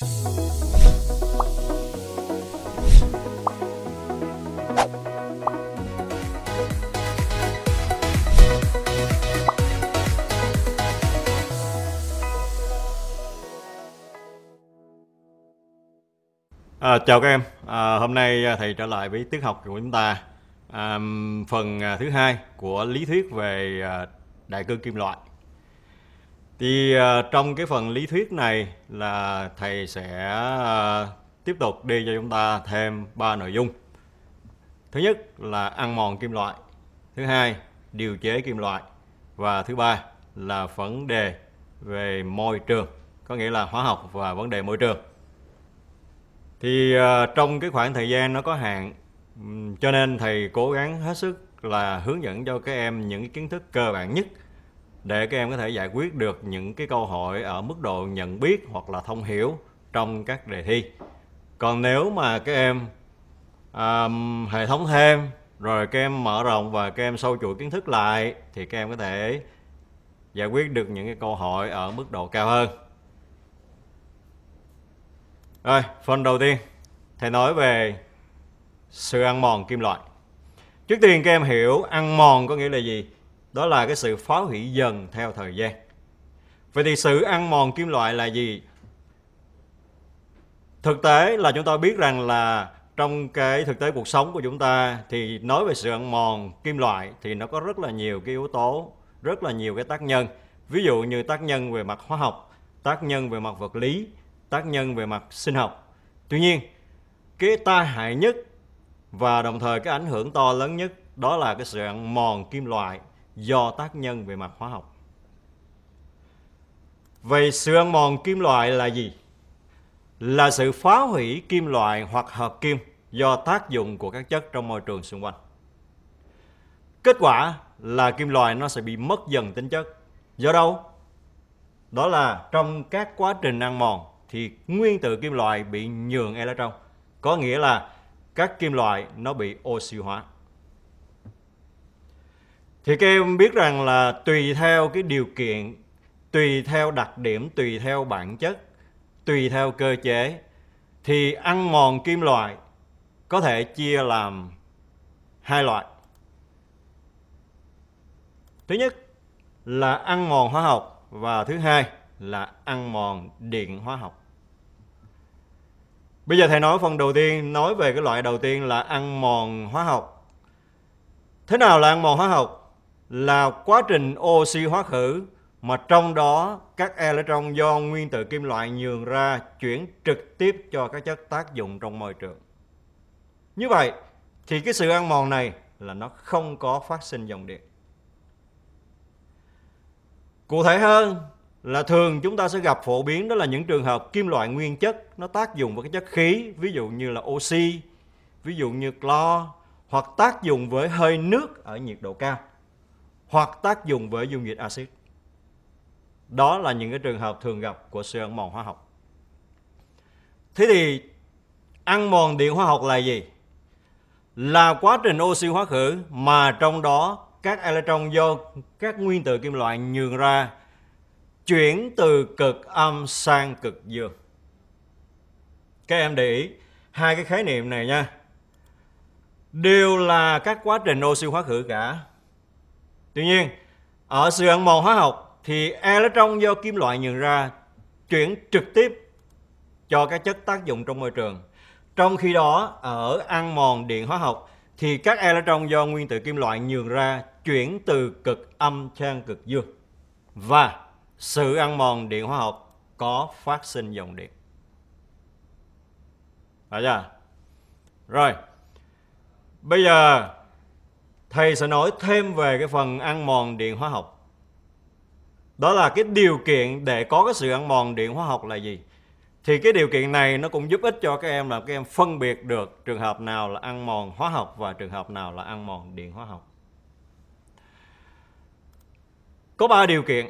À, chào các em, à, hôm nay à, thầy trở lại với tiết học của chúng ta à, phần à, thứ hai của lý thuyết về à, đại cương kim loại thì ờ, trong cái phần lý thuyết này là thầy sẽ ờ, tiếp tục đi cho chúng ta thêm ba nội dung thứ nhất là ăn mòn kim loại thứ hai điều chế kim loại và thứ ba là vấn đề về môi trường có nghĩa là hóa học và vấn đề môi trường thì ờ, trong cái khoảng thời gian nó có hạn cho nên thầy cố gắng hết sức là hướng dẫn cho các em những kiến thức cơ bản nhất để các em có thể giải quyết được những cái câu hỏi ở mức độ nhận biết hoặc là thông hiểu trong các đề thi còn nếu mà các em um, hệ thống thêm rồi các em mở rộng và các em sâu chuỗi kiến thức lại thì các em có thể giải quyết được những cái câu hỏi ở mức độ cao hơn rồi phần đầu tiên thầy nói về sự ăn mòn kim loại trước tiên các em hiểu ăn mòn có nghĩa là gì đó là cái sự phá hủy dần theo thời gian vậy thì sự ăn mòn kim loại là gì thực tế là chúng ta biết rằng là trong cái thực tế cuộc sống của chúng ta thì nói về sự ăn mòn kim loại thì nó có rất là nhiều cái yếu tố rất là nhiều cái tác nhân ví dụ như tác nhân về mặt hóa học tác nhân về mặt vật lý tác nhân về mặt sinh học tuy nhiên cái tai hại nhất và đồng thời cái ảnh hưởng to lớn nhất đó là cái sự ăn mòn kim loại do tác nhân về mặt hóa học. Vậy sự ăn mòn kim loại là gì? Là sự phá hủy kim loại hoặc hợp kim do tác dụng của các chất trong môi trường xung quanh. Kết quả là kim loại nó sẽ bị mất dần tính chất. Do đâu? Đó là trong các quá trình ăn mòn thì nguyên tử kim loại bị nhường electron. Có nghĩa là các kim loại nó bị oxy hóa thì các em biết rằng là tùy theo cái điều kiện tùy theo đặc điểm tùy theo bản chất tùy theo cơ chế thì ăn mòn kim loại có thể chia làm hai loại thứ nhất là ăn mòn hóa học và thứ hai là ăn mòn điện hóa học bây giờ thầy nói phần đầu tiên nói về cái loại đầu tiên là ăn mòn hóa học thế nào là ăn mòn hóa học là quá trình oxy hóa khử mà trong đó các electron do nguyên tử kim loại nhường ra chuyển trực tiếp cho các chất tác dụng trong môi trường. Như vậy thì cái sự ăn mòn này là nó không có phát sinh dòng điện. Cụ thể hơn là thường chúng ta sẽ gặp phổ biến đó là những trường hợp kim loại nguyên chất nó tác dụng với cái chất khí, ví dụ như là oxy, ví dụ như clo hoặc tác dụng với hơi nước ở nhiệt độ cao hoặc tác dụng với dung dịch axit. Đó là những cái trường hợp thường gặp của sự ăn mòn hóa học. Thế thì ăn mòn điện hóa học là gì? Là quá trình oxy hóa khử mà trong đó các electron do các nguyên tử kim loại nhường ra chuyển từ cực âm sang cực dương. Các em để ý hai cái khái niệm này nha. Đều là các quá trình oxy hóa khử cả Tuy nhiên, ở sự ăn mòn hóa học thì electron do kim loại nhường ra chuyển trực tiếp cho các chất tác dụng trong môi trường. Trong khi đó, ở ăn mòn điện hóa học thì các electron do nguyên tử kim loại nhường ra chuyển từ cực âm sang cực dương. Và sự ăn mòn điện hóa học có phát sinh dòng điện. Phải chưa? Rồi. Bây giờ thầy sẽ nói thêm về cái phần ăn mòn điện hóa học đó là cái điều kiện để có cái sự ăn mòn điện hóa học là gì thì cái điều kiện này nó cũng giúp ích cho các em là các em phân biệt được trường hợp nào là ăn mòn hóa học và trường hợp nào là ăn mòn điện hóa học có ba điều kiện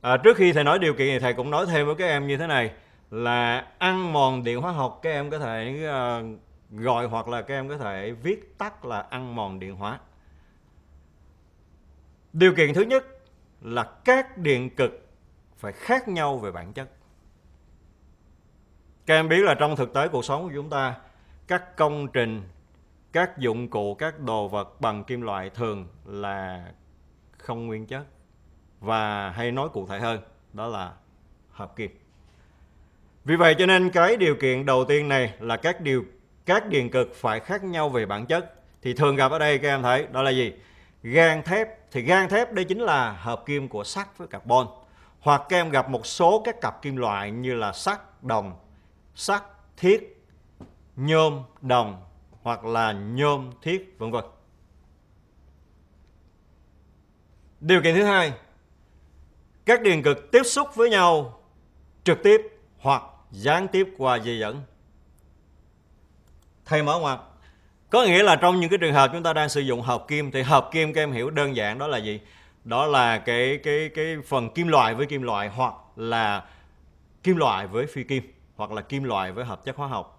à, trước khi thầy nói điều kiện thì thầy cũng nói thêm với các em như thế này là ăn mòn điện hóa học các em có thể uh, gọi hoặc là các em có thể viết tắt là ăn mòn điện hóa điều kiện thứ nhất là các điện cực phải khác nhau về bản chất các em biết là trong thực tế cuộc sống của chúng ta các công trình các dụng cụ các đồ vật bằng kim loại thường là không nguyên chất và hay nói cụ thể hơn đó là hợp kim vì vậy cho nên cái điều kiện đầu tiên này là các điều các điện cực phải khác nhau về bản chất thì thường gặp ở đây các em thấy đó là gì gan thép thì gan thép đây chính là hợp kim của sắt với carbon hoặc các em gặp một số các cặp kim loại như là sắt đồng sắt thiết nhôm đồng hoặc là nhôm thiết vân vân điều kiện thứ hai các điện cực tiếp xúc với nhau trực tiếp hoặc gián tiếp qua dây dẫn thay mở ngoặc có nghĩa là trong những cái trường hợp chúng ta đang sử dụng hợp kim thì hợp kim các em hiểu đơn giản đó là gì đó là cái cái cái phần kim loại với kim loại hoặc là kim loại với phi kim hoặc là kim loại với hợp chất hóa học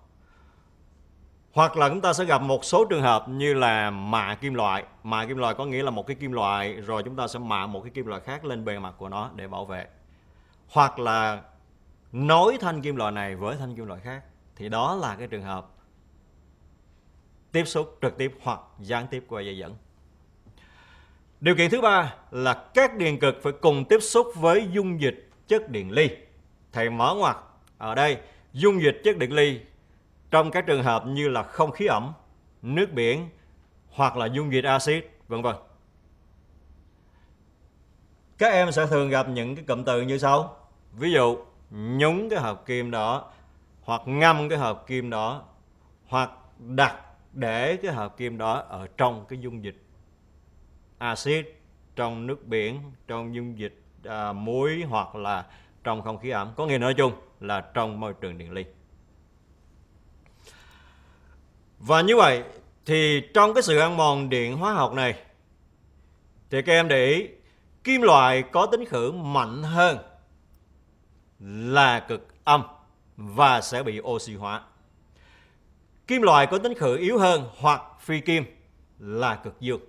hoặc là chúng ta sẽ gặp một số trường hợp như là mạ kim loại mạ kim loại có nghĩa là một cái kim loại rồi chúng ta sẽ mạ một cái kim loại khác lên bề mặt của nó để bảo vệ hoặc là nối thanh kim loại này với thanh kim loại khác thì đó là cái trường hợp tiếp xúc trực tiếp hoặc gián tiếp qua dây dẫn. Điều kiện thứ ba là các điện cực phải cùng tiếp xúc với dung dịch chất điện ly. Thầy mở ngoặc ở đây dung dịch chất điện ly trong các trường hợp như là không khí ẩm, nước biển hoặc là dung dịch axit vân vân. Các em sẽ thường gặp những cái cụm từ như sau. Ví dụ nhúng cái hộp kim đó hoặc ngâm cái hộp kim đó hoặc đặt để cái hợp kim đó ở trong cái dung dịch axit trong nước biển trong dung dịch à, muối hoặc là trong không khí ẩm có nghĩa nói chung là trong môi trường điện ly và như vậy thì trong cái sự ăn mòn điện hóa học này thì các em để ý kim loại có tính khử mạnh hơn là cực âm và sẽ bị oxy hóa Kim loại có tính khử yếu hơn hoặc phi kim là cực dương.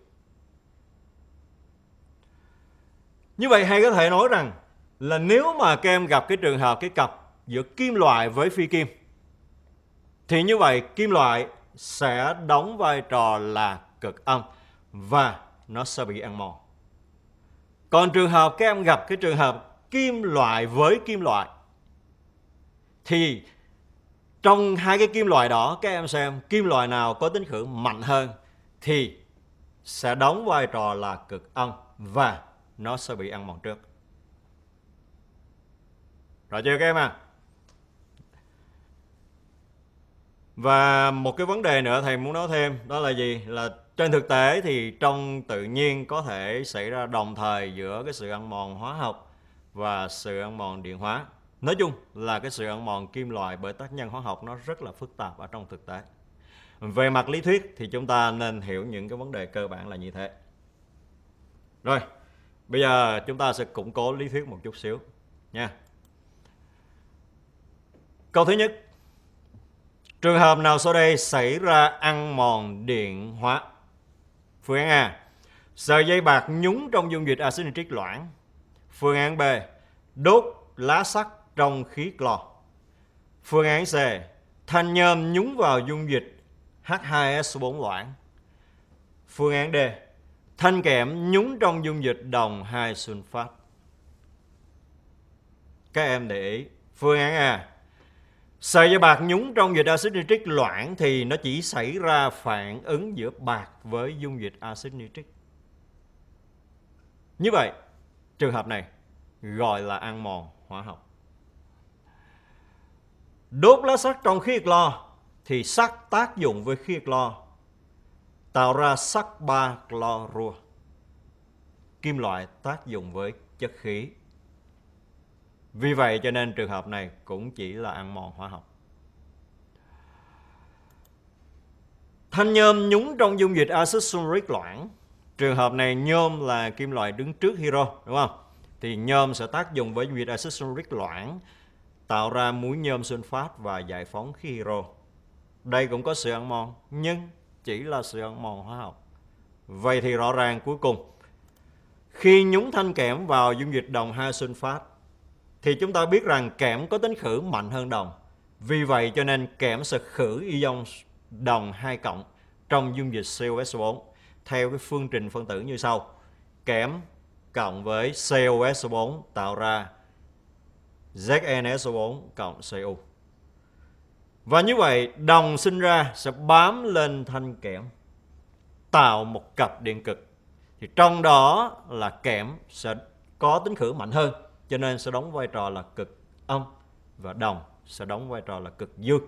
Như vậy hay có thể nói rằng là nếu mà các em gặp cái trường hợp cái cặp giữa kim loại với phi kim thì như vậy kim loại sẽ đóng vai trò là cực âm và nó sẽ bị ăn mòn. Còn trường hợp các em gặp cái trường hợp kim loại với kim loại thì trong hai cái kim loại đó các em xem kim loại nào có tính khử mạnh hơn thì sẽ đóng vai trò là cực âm và nó sẽ bị ăn mòn trước rồi chưa các em à và một cái vấn đề nữa thầy muốn nói thêm đó là gì là trên thực tế thì trong tự nhiên có thể xảy ra đồng thời giữa cái sự ăn mòn hóa học và sự ăn mòn điện hóa Nói chung là cái sự ăn mòn kim loại bởi tác nhân hóa học nó rất là phức tạp ở trong thực tế. Về mặt lý thuyết thì chúng ta nên hiểu những cái vấn đề cơ bản là như thế. Rồi, bây giờ chúng ta sẽ củng cố lý thuyết một chút xíu nha. Câu thứ nhất, trường hợp nào sau đây xảy ra ăn mòn điện hóa? Phương án A, sợi dây bạc nhúng trong dung dịch axit nitric loãng. Phương án B, đốt lá sắt trong khí clo. Phương án C. Thanh nhôm nhúng vào dung dịch H2S4 loãng. Phương án D. Thanh kẽm nhúng trong dung dịch đồng 2 sunfat. Các em để ý. Phương án A. Sợi dây bạc nhúng trong dịch axit nitric loãng thì nó chỉ xảy ra phản ứng giữa bạc với dung dịch axit nitric. Như vậy, trường hợp này gọi là ăn mòn hóa học. Đốt lá sắt trong khí clo thì sắt tác dụng với khí clo tạo ra sắt ba 3 clorua. Kim loại tác dụng với chất khí. Vì vậy cho nên trường hợp này cũng chỉ là ăn mòn hóa học. Thanh nhôm nhúng trong dung dịch axit sulfuric loãng. Trường hợp này nhôm là kim loại đứng trước hiro, đúng không? Thì nhôm sẽ tác dụng với dung dịch axit sulfuric loãng tạo ra muối nhôm sunfat và giải phóng khí hydro. Đây cũng có sự ăn mòn, nhưng chỉ là sự ăn mòn hóa học. Vậy thì rõ ràng cuối cùng, khi nhúng thanh kẽm vào dung dịch đồng 2 sunfat, thì chúng ta biết rằng kẽm có tính khử mạnh hơn đồng. Vì vậy cho nên kẽm sẽ khử ion đồng 2 cộng trong dung dịch COS4 theo cái phương trình phân tử như sau. Kẽm cộng với COS4 tạo ra zns e 4 cộng CU. Và như vậy đồng sinh ra sẽ bám lên thanh kẽm tạo một cặp điện cực. Thì trong đó là kẽm sẽ có tính khử mạnh hơn cho nên sẽ đóng vai trò là cực âm và đồng sẽ đóng vai trò là cực dương.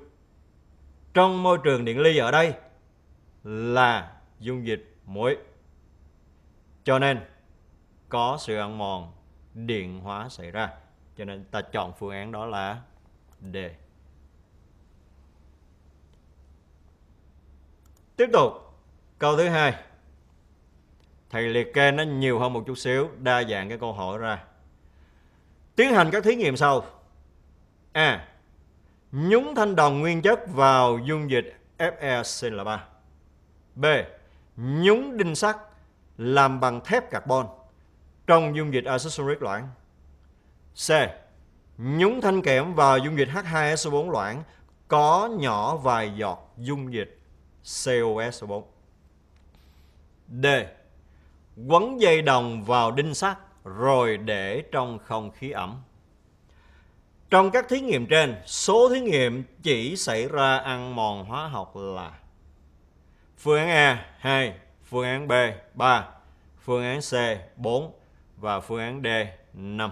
Trong môi trường điện ly ở đây là dung dịch muối. Cho nên có sự ăn mòn điện hóa xảy ra cho nên ta chọn phương án đó là D tiếp tục câu thứ hai thầy liệt kê nó nhiều hơn một chút xíu đa dạng cái câu hỏi ra tiến hành các thí nghiệm sau a nhúng thanh đồng nguyên chất vào dung dịch FeCl3 b nhúng đinh sắt làm bằng thép carbon trong dung dịch acid sulfuric loãng C. Nhúng thanh kẽm vào dung dịch H2SO4 loãng có nhỏ vài giọt dung dịch COSO4. D. Quấn dây đồng vào đinh sắt rồi để trong không khí ẩm. Trong các thí nghiệm trên, số thí nghiệm chỉ xảy ra ăn mòn hóa học là phương án A 2, phương án B 3, phương án C 4 và phương án D 5.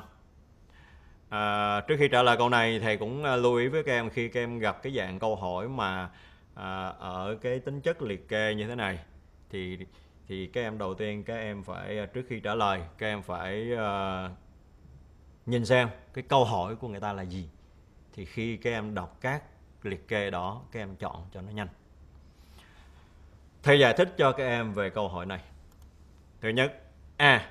À, trước khi trả lời câu này thầy cũng à, lưu ý với các em khi các em gặp cái dạng câu hỏi mà à, ở cái tính chất liệt kê như thế này thì thì các em đầu tiên các em phải à, trước khi trả lời các em phải uh, nhìn xem cái câu hỏi của người ta là gì thì khi các em đọc các liệt kê đó các em chọn cho nó nhanh thầy giải thích cho các em về câu hỏi này thứ nhất a à,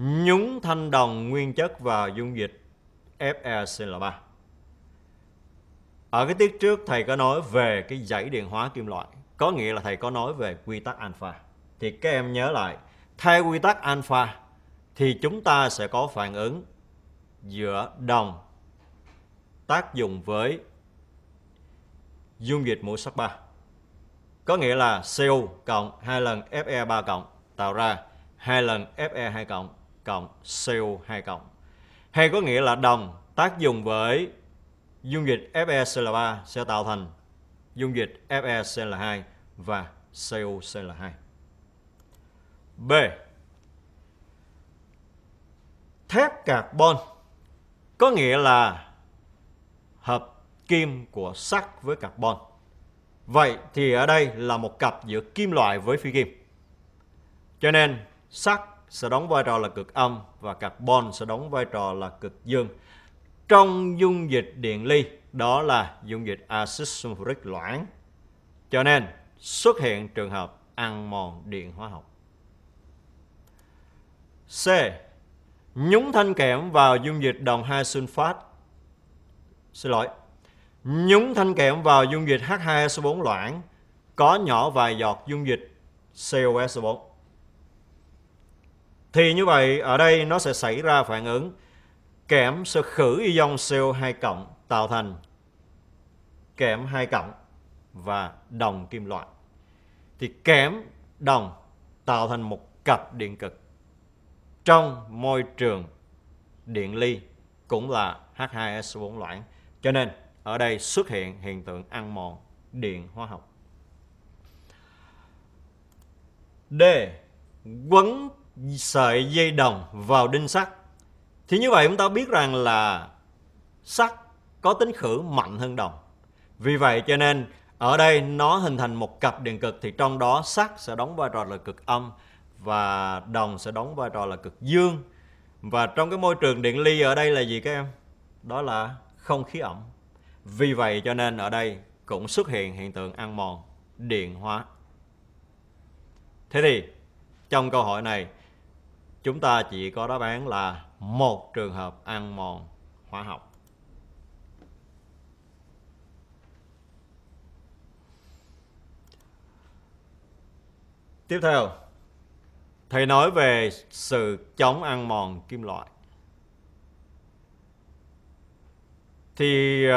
nhúng thanh đồng nguyên chất vào dung dịch FeCl3. Ở cái tiết trước thầy có nói về cái dãy điện hóa kim loại, có nghĩa là thầy có nói về quy tắc alpha. Thì các em nhớ lại, theo quy tắc alpha thì chúng ta sẽ có phản ứng giữa đồng tác dụng với dung dịch mũ sắt 3. Có nghĩa là Cu cộng 2 lần Fe3 cộng tạo ra 2 lần Fe2 cộng cộng Cu 2 cộng hay có nghĩa là đồng tác dụng với dung dịch FeCl3 sẽ tạo thành dung dịch FeCl2 và cocl 2 B. Thép carbon có nghĩa là hợp kim của sắt với carbon. Vậy thì ở đây là một cặp giữa kim loại với phi kim. Cho nên sắt sẽ đóng vai trò là cực âm và carbon sẽ đóng vai trò là cực dương. Trong dung dịch điện ly đó là dung dịch axit sulfuric loãng. Cho nên xuất hiện trường hợp ăn mòn điện hóa học. C. Nhúng thanh kẽm vào dung dịch đồng hai sunfat. Xin lỗi. Nhúng thanh kẽm vào dung dịch H2SO4 loãng có nhỏ vài giọt dung dịch COS4 thì như vậy ở đây nó sẽ xảy ra phản ứng kẽm sẽ khử ion CO2 cộng tạo thành kẽm 2 cộng và đồng kim loại. Thì kẽm đồng tạo thành một cặp điện cực trong môi trường điện ly cũng là H2S4 loãng. Cho nên ở đây xuất hiện hiện tượng ăn mòn điện hóa học. D. Quấn sợi dây đồng vào đinh sắt thì như vậy chúng ta biết rằng là sắt có tính khử mạnh hơn đồng vì vậy cho nên ở đây nó hình thành một cặp điện cực thì trong đó sắt sẽ đóng vai trò là cực âm và đồng sẽ đóng vai trò là cực dương và trong cái môi trường điện ly ở đây là gì các em đó là không khí ẩm vì vậy cho nên ở đây cũng xuất hiện hiện tượng ăn mòn điện hóa thế thì trong câu hỏi này chúng ta chỉ có đáp án là một trường hợp ăn mòn hóa học tiếp theo thầy nói về sự chống ăn mòn kim loại thì uh,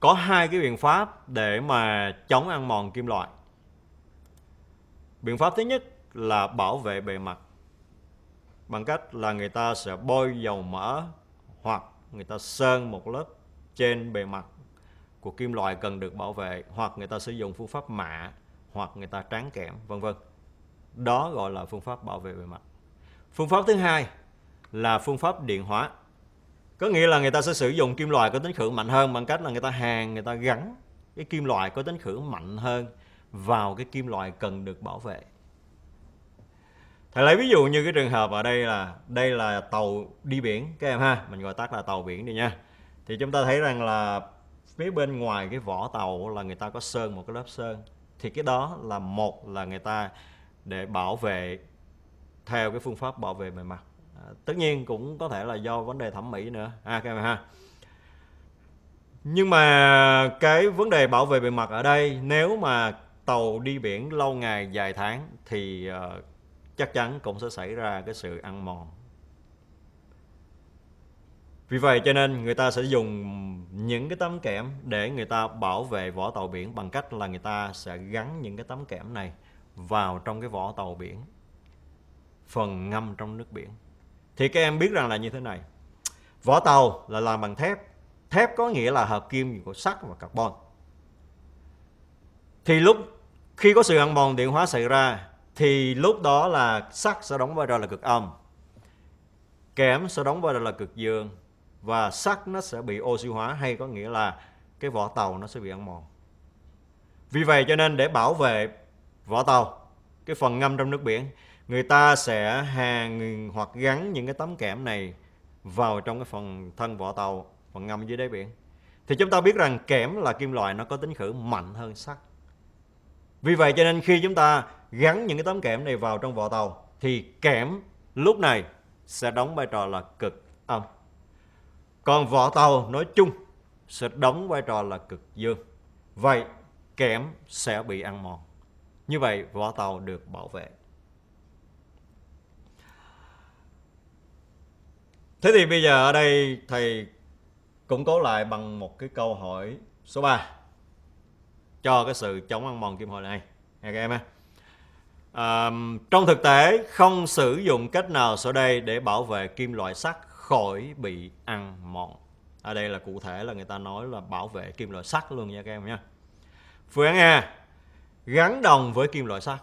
có hai cái biện pháp để mà chống ăn mòn kim loại biện pháp thứ nhất là bảo vệ bề mặt bằng cách là người ta sẽ bôi dầu mỡ hoặc người ta sơn một lớp trên bề mặt của kim loại cần được bảo vệ hoặc người ta sử dụng phương pháp mạ hoặc người ta tráng kẽm vân vân đó gọi là phương pháp bảo vệ bề mặt phương pháp thứ hai là phương pháp điện hóa có nghĩa là người ta sẽ sử dụng kim loại có tính khử mạnh hơn bằng cách là người ta hàn người ta gắn cái kim loại có tính khử mạnh hơn vào cái kim loại cần được bảo vệ thầy lấy ví dụ như cái trường hợp ở đây là đây là tàu đi biển các em ha mình gọi tắt là tàu biển đi nha thì chúng ta thấy rằng là phía bên ngoài cái vỏ tàu là người ta có sơn một cái lớp sơn thì cái đó là một là người ta để bảo vệ theo cái phương pháp bảo vệ bề mặt à, tất nhiên cũng có thể là do vấn đề thẩm mỹ nữa ha các em ha nhưng mà cái vấn đề bảo vệ bề mặt ở đây nếu mà tàu đi biển lâu ngày dài tháng thì uh, chắc chắn cũng sẽ xảy ra cái sự ăn mòn vì vậy cho nên người ta sẽ dùng những cái tấm kẽm để người ta bảo vệ vỏ tàu biển bằng cách là người ta sẽ gắn những cái tấm kẽm này vào trong cái vỏ tàu biển phần ngâm trong nước biển thì các em biết rằng là như thế này vỏ tàu là làm bằng thép thép có nghĩa là hợp kim của sắt và carbon thì lúc khi có sự ăn mòn điện hóa xảy ra thì lúc đó là sắc sẽ đóng vai trò là cực âm kẽm sẽ đóng vai trò là cực dương và sắt nó sẽ bị oxy hóa hay có nghĩa là cái vỏ tàu nó sẽ bị ăn mòn vì vậy cho nên để bảo vệ vỏ tàu cái phần ngâm trong nước biển người ta sẽ hàng hoặc gắn những cái tấm kẽm này vào trong cái phần thân vỏ tàu phần ngâm dưới đáy biển thì chúng ta biết rằng kẽm là kim loại nó có tính khử mạnh hơn sắt vì vậy cho nên khi chúng ta gắn những cái tấm kẽm này vào trong vỏ tàu thì kẽm lúc này sẽ đóng vai trò là cực âm. Còn vỏ tàu nói chung sẽ đóng vai trò là cực dương. Vậy kẽm sẽ bị ăn mòn. Như vậy vỏ tàu được bảo vệ. Thế thì bây giờ ở đây thầy cũng cố lại bằng một cái câu hỏi số 3 cho cái sự chống ăn mòn kim hồi này. nghe các em ha à, trong thực tế không sử dụng cách nào sau đây để bảo vệ kim loại sắt khỏi bị ăn mòn ở đây là cụ thể là người ta nói là bảo vệ kim loại sắt luôn nha các em nha phương án A gắn đồng với kim loại sắt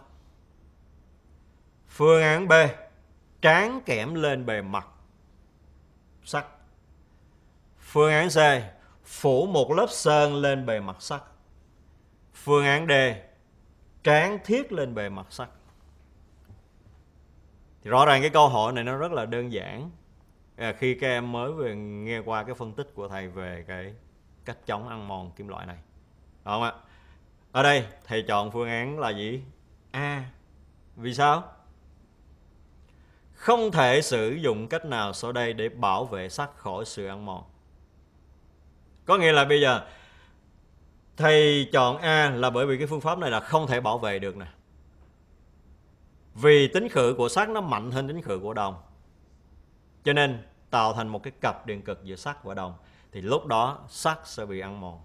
phương án B tráng kẽm lên bề mặt sắt phương án C phủ một lớp sơn lên bề mặt sắt phương án D tráng thiết lên bề mặt sắt thì rõ ràng cái câu hỏi này nó rất là đơn giản à, khi các em mới về nghe qua cái phân tích của thầy về cái cách chống ăn mòn kim loại này Đúng không ạ ở đây thầy chọn phương án là gì a à, vì sao không thể sử dụng cách nào sau đây để bảo vệ sắt khỏi sự ăn mòn có nghĩa là bây giờ Thầy chọn A là bởi vì cái phương pháp này là không thể bảo vệ được nè Vì tính khử của sắt nó mạnh hơn tính khử của đồng Cho nên tạo thành một cái cặp điện cực giữa sắt và đồng Thì lúc đó sắt sẽ bị ăn mòn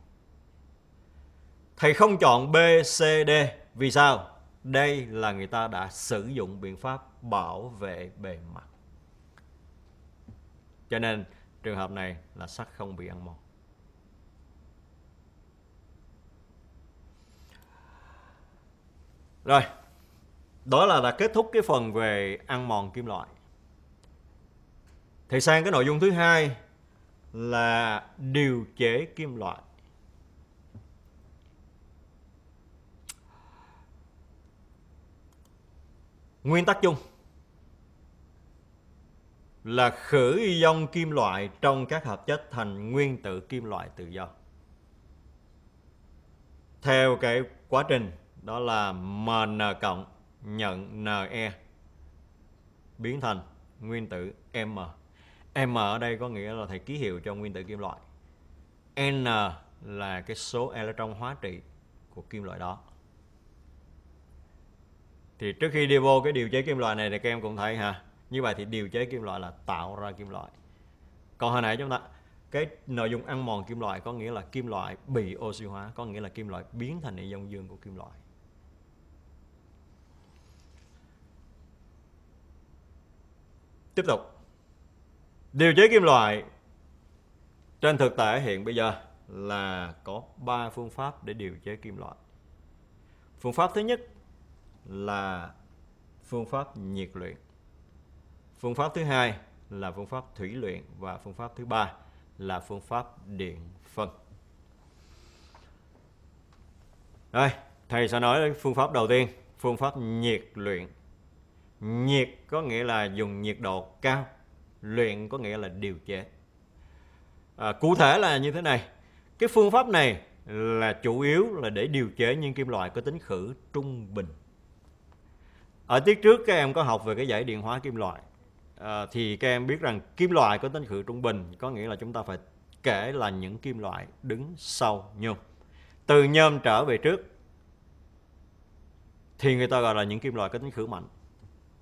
Thầy không chọn B, C, D Vì sao? Đây là người ta đã sử dụng biện pháp bảo vệ bề mặt Cho nên trường hợp này là sắt không bị ăn mòn Rồi, đó là đã kết thúc cái phần về ăn mòn kim loại. Thì sang cái nội dung thứ hai là điều chế kim loại. Nguyên tắc chung là khử ion kim loại trong các hợp chất thành nguyên tử kim loại tự do. Theo cái quá trình đó là MN cộng nhận NE biến thành nguyên tử M. M ở đây có nghĩa là thầy ký hiệu cho nguyên tử kim loại. N là cái số electron hóa trị của kim loại đó. Thì trước khi đi vô cái điều chế kim loại này thì các em cũng thấy ha. Như vậy thì điều chế kim loại là tạo ra kim loại. Còn hồi nãy chúng ta cái nội dung ăn mòn kim loại có nghĩa là kim loại bị oxy hóa, có nghĩa là kim loại biến thành ion dương của kim loại. Tiếp tục Điều chế kim loại Trên thực tế hiện bây giờ là có 3 phương pháp để điều chế kim loại Phương pháp thứ nhất là phương pháp nhiệt luyện Phương pháp thứ hai là phương pháp thủy luyện và phương pháp thứ ba là phương pháp điện phân. Đây, thầy sẽ nói phương pháp đầu tiên, phương pháp nhiệt luyện nhiệt có nghĩa là dùng nhiệt độ cao luyện có nghĩa là điều chế à, cụ thể là như thế này cái phương pháp này là chủ yếu là để điều chế những kim loại có tính khử trung bình ở tiết trước các em có học về cái giải điện hóa kim loại à, thì các em biết rằng kim loại có tính khử trung bình có nghĩa là chúng ta phải kể là những kim loại đứng sau nhôm từ nhôm trở về trước thì người ta gọi là những kim loại có tính khử mạnh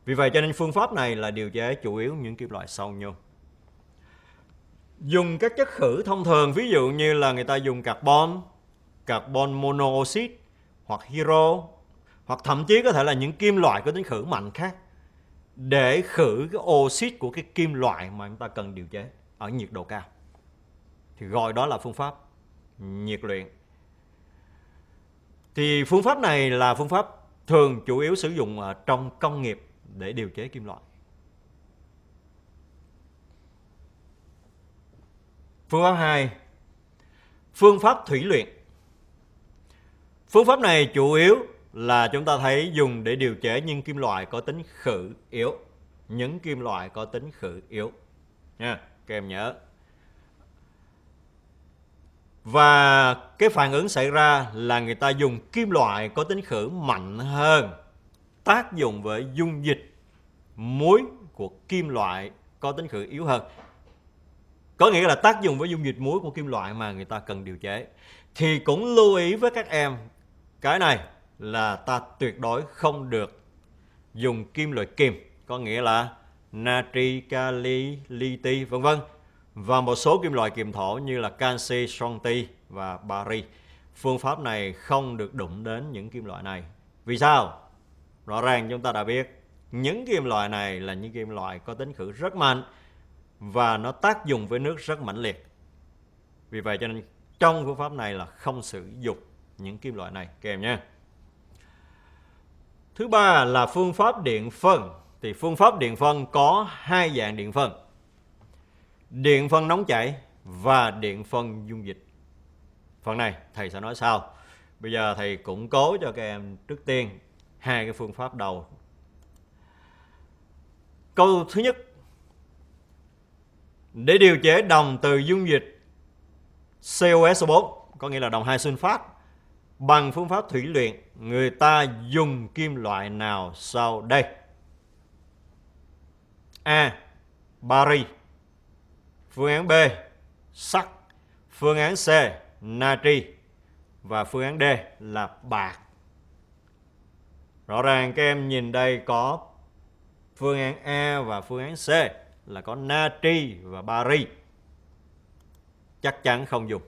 vì vậy cho nên phương pháp này là điều chế chủ yếu những kim loại sau nhôm. Dùng các chất khử thông thường, ví dụ như là người ta dùng carbon, carbon monoxide hoặc hiro, hoặc thậm chí có thể là những kim loại có tính khử mạnh khác để khử cái oxit của cái kim loại mà chúng ta cần điều chế ở nhiệt độ cao. Thì gọi đó là phương pháp nhiệt luyện. Thì phương pháp này là phương pháp thường chủ yếu sử dụng ở ờ, trong công nghiệp để điều chế kim loại. Phương pháp 2. Phương pháp thủy luyện. Phương pháp này chủ yếu là chúng ta thấy dùng để điều chế những kim loại có tính khử yếu. Những kim loại có tính khử yếu. Nha, các em nhớ. Và cái phản ứng xảy ra là người ta dùng kim loại có tính khử mạnh hơn tác dụng với dung dịch muối của kim loại có tính khử yếu hơn có nghĩa là tác dụng với dung dịch muối của kim loại mà người ta cần điều chế thì cũng lưu ý với các em cái này là ta tuyệt đối không được dùng kim loại kiềm có nghĩa là natri kali liti vân vân và một số kim loại kiềm thổ như là canxi sonti và bari phương pháp này không được đụng đến những kim loại này vì sao rõ ràng chúng ta đã biết những kim loại này là những kim loại có tính khử rất mạnh và nó tác dụng với nước rất mãnh liệt vì vậy cho nên trong phương pháp này là không sử dụng những kim loại này kèm nhé thứ ba là phương pháp điện phân thì phương pháp điện phân có hai dạng điện phân điện phân nóng chảy và điện phân dung dịch phần này thầy sẽ nói sau bây giờ thầy củng cố cho các em trước tiên hai cái phương pháp đầu câu thứ nhất để điều chế đồng từ dung dịch COS4 có nghĩa là đồng hai sinh phát bằng phương pháp thủy luyện người ta dùng kim loại nào sau đây A. Bari Phương án B. Sắt Phương án C. Natri Và phương án D là bạc Rõ ràng các em nhìn đây có phương án A và phương án C là có natri và bari. Chắc chắn không dùng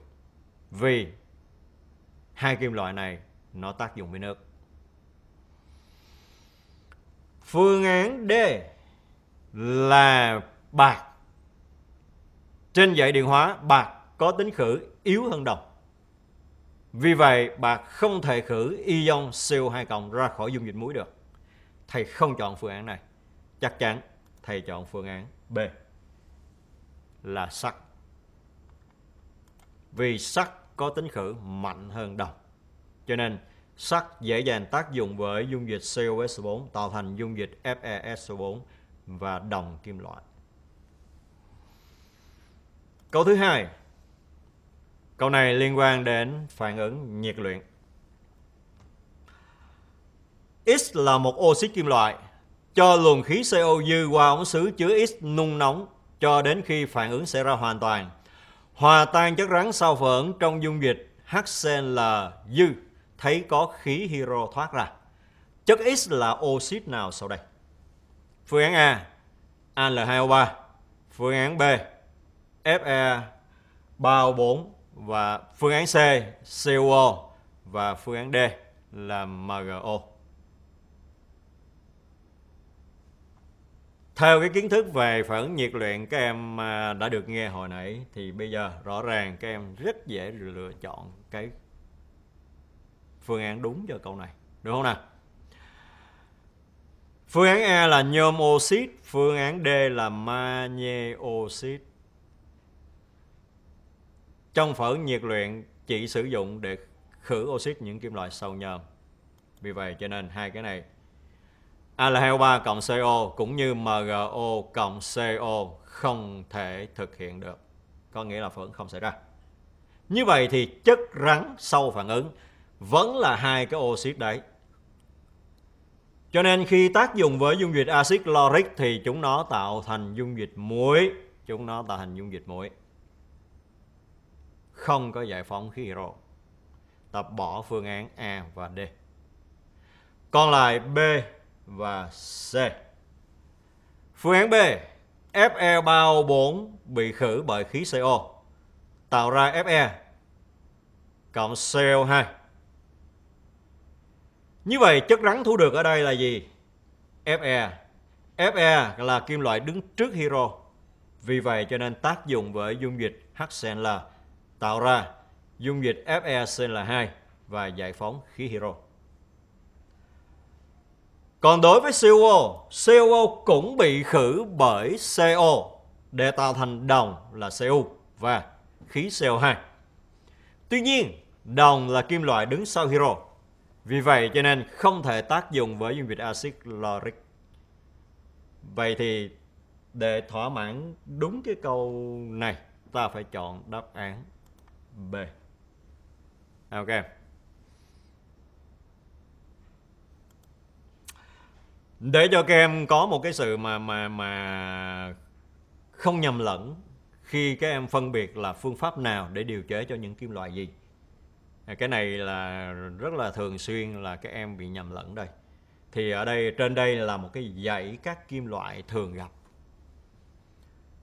vì hai kim loại này nó tác dụng với nước. Phương án D là bạc. Trên dãy điện hóa, bạc có tính khử yếu hơn đồng. Vì vậy, bạn không thể khử ion CO2 cộng ra khỏi dung dịch muối được. Thầy không chọn phương án này. Chắc chắn thầy chọn phương án B là sắt. Vì sắt có tính khử mạnh hơn đồng. Cho nên sắt dễ dàng tác dụng với dung dịch COS4 tạo thành dung dịch FeSO4 và đồng kim loại. Câu thứ hai, Câu này liên quan đến phản ứng nhiệt luyện. X là một oxit kim loại. Cho luồng khí CO dư qua ống sứ chứa X nung nóng cho đến khi phản ứng xảy ra hoàn toàn. Hòa tan chất rắn sau phản trong dung dịch HCl dư, thấy có khí hydro thoát ra. Chất X là oxit nào sau đây? Phương án A, Al2O3. Phương án B, Fe34 và phương án C COO và phương án D là MGO. Theo cái kiến thức về phản ứng nhiệt luyện các em à, đã được nghe hồi nãy thì bây giờ rõ ràng các em rất dễ lựa chọn cái phương án đúng cho câu này. Đúng không nào? Phương án A là nhôm oxit, phương án D là magie oxit. Trong phở nhiệt luyện chỉ sử dụng để khử oxit những kim loại sâu nhờn. Vì vậy cho nên hai cái này Al2O3 cộng CO cũng như MgO cộng CO không thể thực hiện được. Có nghĩa là phản không xảy ra. Như vậy thì chất rắn sau phản ứng vẫn là hai cái oxit đấy. Cho nên khi tác dụng với dung dịch axit loric thì chúng nó tạo thành dung dịch muối, chúng nó tạo thành dung dịch muối không có giải phóng khí hydro. Ta bỏ phương án A và D. Còn lại B và C. Phương án B, Fe3O4 bị khử bởi khí CO, tạo ra Fe cộng CO2. Như vậy chất rắn thu được ở đây là gì? Fe. Fe là kim loại đứng trước hydro. Vì vậy cho nên tác dụng với dung dịch HCl tạo ra dung dịch FeCl2 và giải phóng khí hydro. Còn đối với COO, COO cũng bị khử bởi CO để tạo thành đồng là Cu và khí CO2. Tuy nhiên, đồng là kim loại đứng sau hydro. Vì vậy cho nên không thể tác dụng với dung dịch axit loric. Vậy thì để thỏa mãn đúng cái câu này, ta phải chọn đáp án B à, ok để cho các em có một cái sự mà mà mà không nhầm lẫn khi các em phân biệt là phương pháp nào để điều chế cho những kim loại gì à, cái này là rất là thường xuyên là các em bị nhầm lẫn đây thì ở đây trên đây là một cái dãy các kim loại thường gặp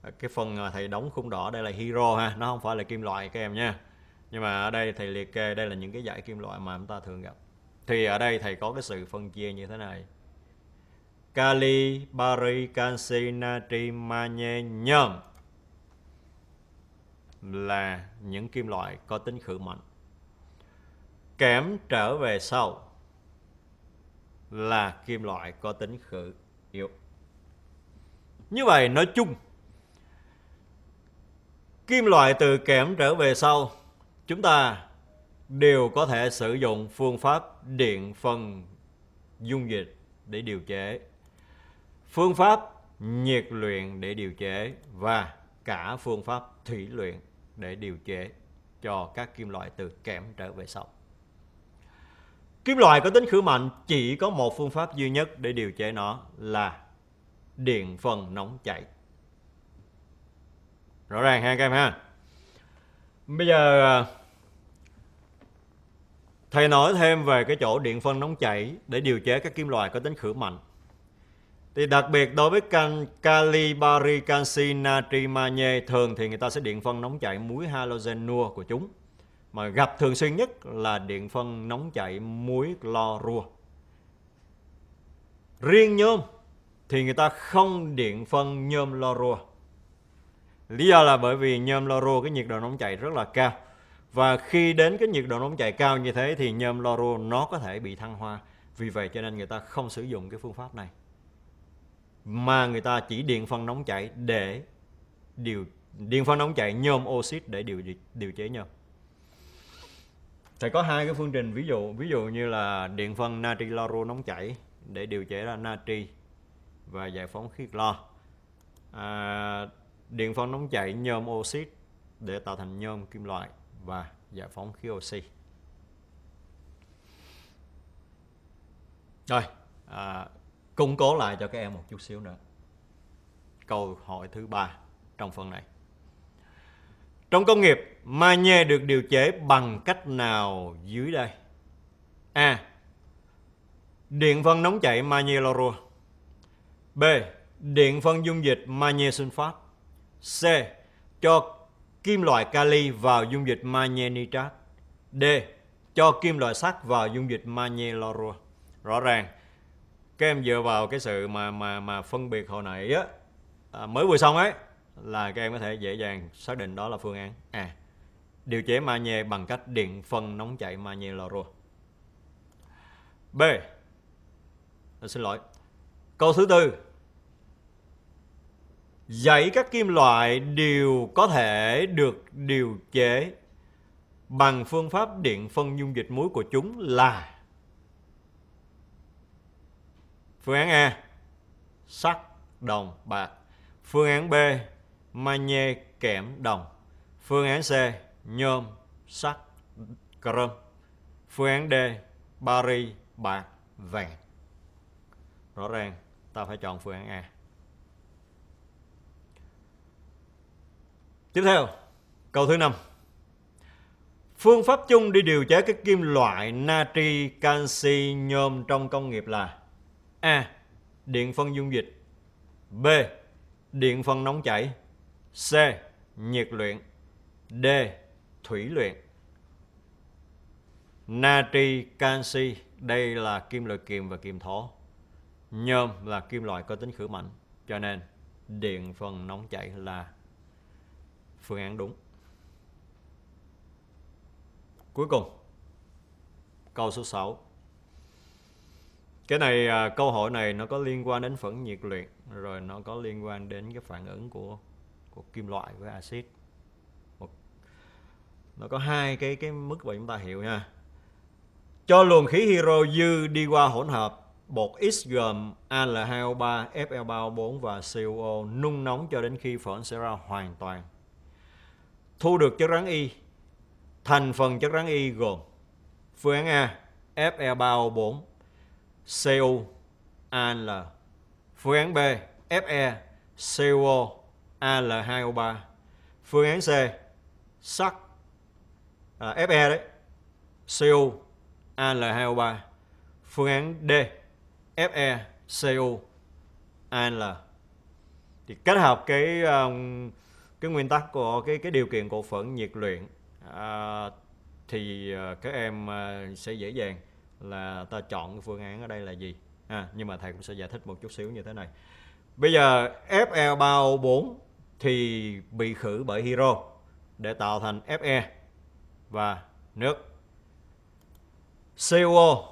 à, cái phần thầy đóng khung đỏ đây là hero ha nó không phải là kim loại các em nha nhưng mà ở đây thầy liệt kê đây là những cái dải kim loại mà chúng ta thường gặp thì ở đây thầy có cái sự phân chia như thế này kali bari canxi natri magie nhôm là những kim loại có tính khử mạnh kẽm trở về sau là kim loại có tính khử yếu như vậy nói chung kim loại từ kẽm trở về sau chúng ta đều có thể sử dụng phương pháp điện phân dung dịch để điều chế phương pháp nhiệt luyện để điều chế và cả phương pháp thủy luyện để điều chế cho các kim loại từ kẽm trở về sau. Kim loại có tính khử mạnh chỉ có một phương pháp duy nhất để điều chế nó là điện phân nóng chảy. Rõ ràng ha các em ha. Bây giờ à, Thầy nói thêm về cái chỗ điện phân nóng chảy để điều chế các kim loại có tính khử mạnh. Thì đặc biệt đối với can, kali, bari, canxi, natri, magie thường thì người ta sẽ điện phân nóng chảy muối halogen nua của chúng. Mà gặp thường xuyên nhất là điện phân nóng chảy muối chlorua. Riêng nhôm thì người ta không điện phân nhôm chlorua. Lý do là bởi vì nhôm chlorua cái nhiệt độ nóng chảy rất là cao và khi đến cái nhiệt độ nóng chảy cao như thế thì nhôm loru nó có thể bị thăng hoa. Vì vậy cho nên người ta không sử dụng cái phương pháp này. Mà người ta chỉ điện phân nóng chảy để điều điện phân nóng chảy nhôm oxit để điều điều chế nhôm. Thì có hai cái phương trình ví dụ ví dụ như là điện phân natri loru nóng chảy để điều chế ra natri và giải phóng khí clo. À, điện phân nóng chảy nhôm oxit để tạo thành nhôm kim loại và giải phóng khí oxy rồi à, củng cố lại cho các em một chút xíu nữa câu hỏi thứ ba trong phần này trong công nghiệp magie được điều chế bằng cách nào dưới đây a điện phân nóng chảy magie lorua b điện phân dung dịch magie sunfat c cho kim loại kali vào dung dịch magie nitrat. D. Cho kim loại sắt vào dung dịch magie lorua. Rõ ràng các em dựa vào cái sự mà mà mà phân biệt hồi nãy á à, mới vừa xong ấy là các em có thể dễ dàng xác định đó là phương án À, điều chế magie bằng cách điện phân nóng chảy magie lorua. B. À, xin lỗi. Câu thứ tư Dãy các kim loại đều có thể được điều chế bằng phương pháp điện phân dung dịch muối của chúng là Phương án A Sắt, đồng, bạc Phương án B Magie, kẽm, đồng Phương án C Nhôm, sắt, chrome Phương án D bari bạc, vàng Rõ ràng ta phải chọn phương án A Tiếp theo, câu thứ năm Phương pháp chung đi điều chế các kim loại natri, canxi, nhôm trong công nghiệp là A. Điện phân dung dịch B. Điện phân nóng chảy C. Nhiệt luyện D. Thủy luyện Natri, canxi đây là kim loại kiềm và kiềm thổ Nhôm là kim loại có tính khử mạnh Cho nên điện phân nóng chảy là phương án đúng cuối cùng câu số 6 cái này à, câu hỏi này nó có liên quan đến phẫn nhiệt luyện rồi nó có liên quan đến cái phản ứng của của kim loại với axit Một, nó có hai cái cái mức mà chúng ta hiểu nha cho luồng khí hydro dư đi qua hỗn hợp bột X gồm Al2O3, fe 3 o 4 và COO nung nóng cho đến khi phởn sẽ ra hoàn toàn Thu được chất rắn Y Thành phần chất rắn Y gồm Phương án A Fe3O4 Cu AL Phương án B Fe CuO AL2O3 Phương án C Sắt à, Fe đấy Cu AL2O3 Phương án D Fe Cu AL thì kết hợp cái um, cái nguyên tắc của cái cái điều kiện của phần nhiệt luyện à, thì à, các em à, sẽ dễ dàng là ta chọn cái phương án ở đây là gì à, nhưng mà thầy cũng sẽ giải thích một chút xíu như thế này bây giờ fe FL 4 thì bị khử bởi hero để tạo thành Fe và nước CO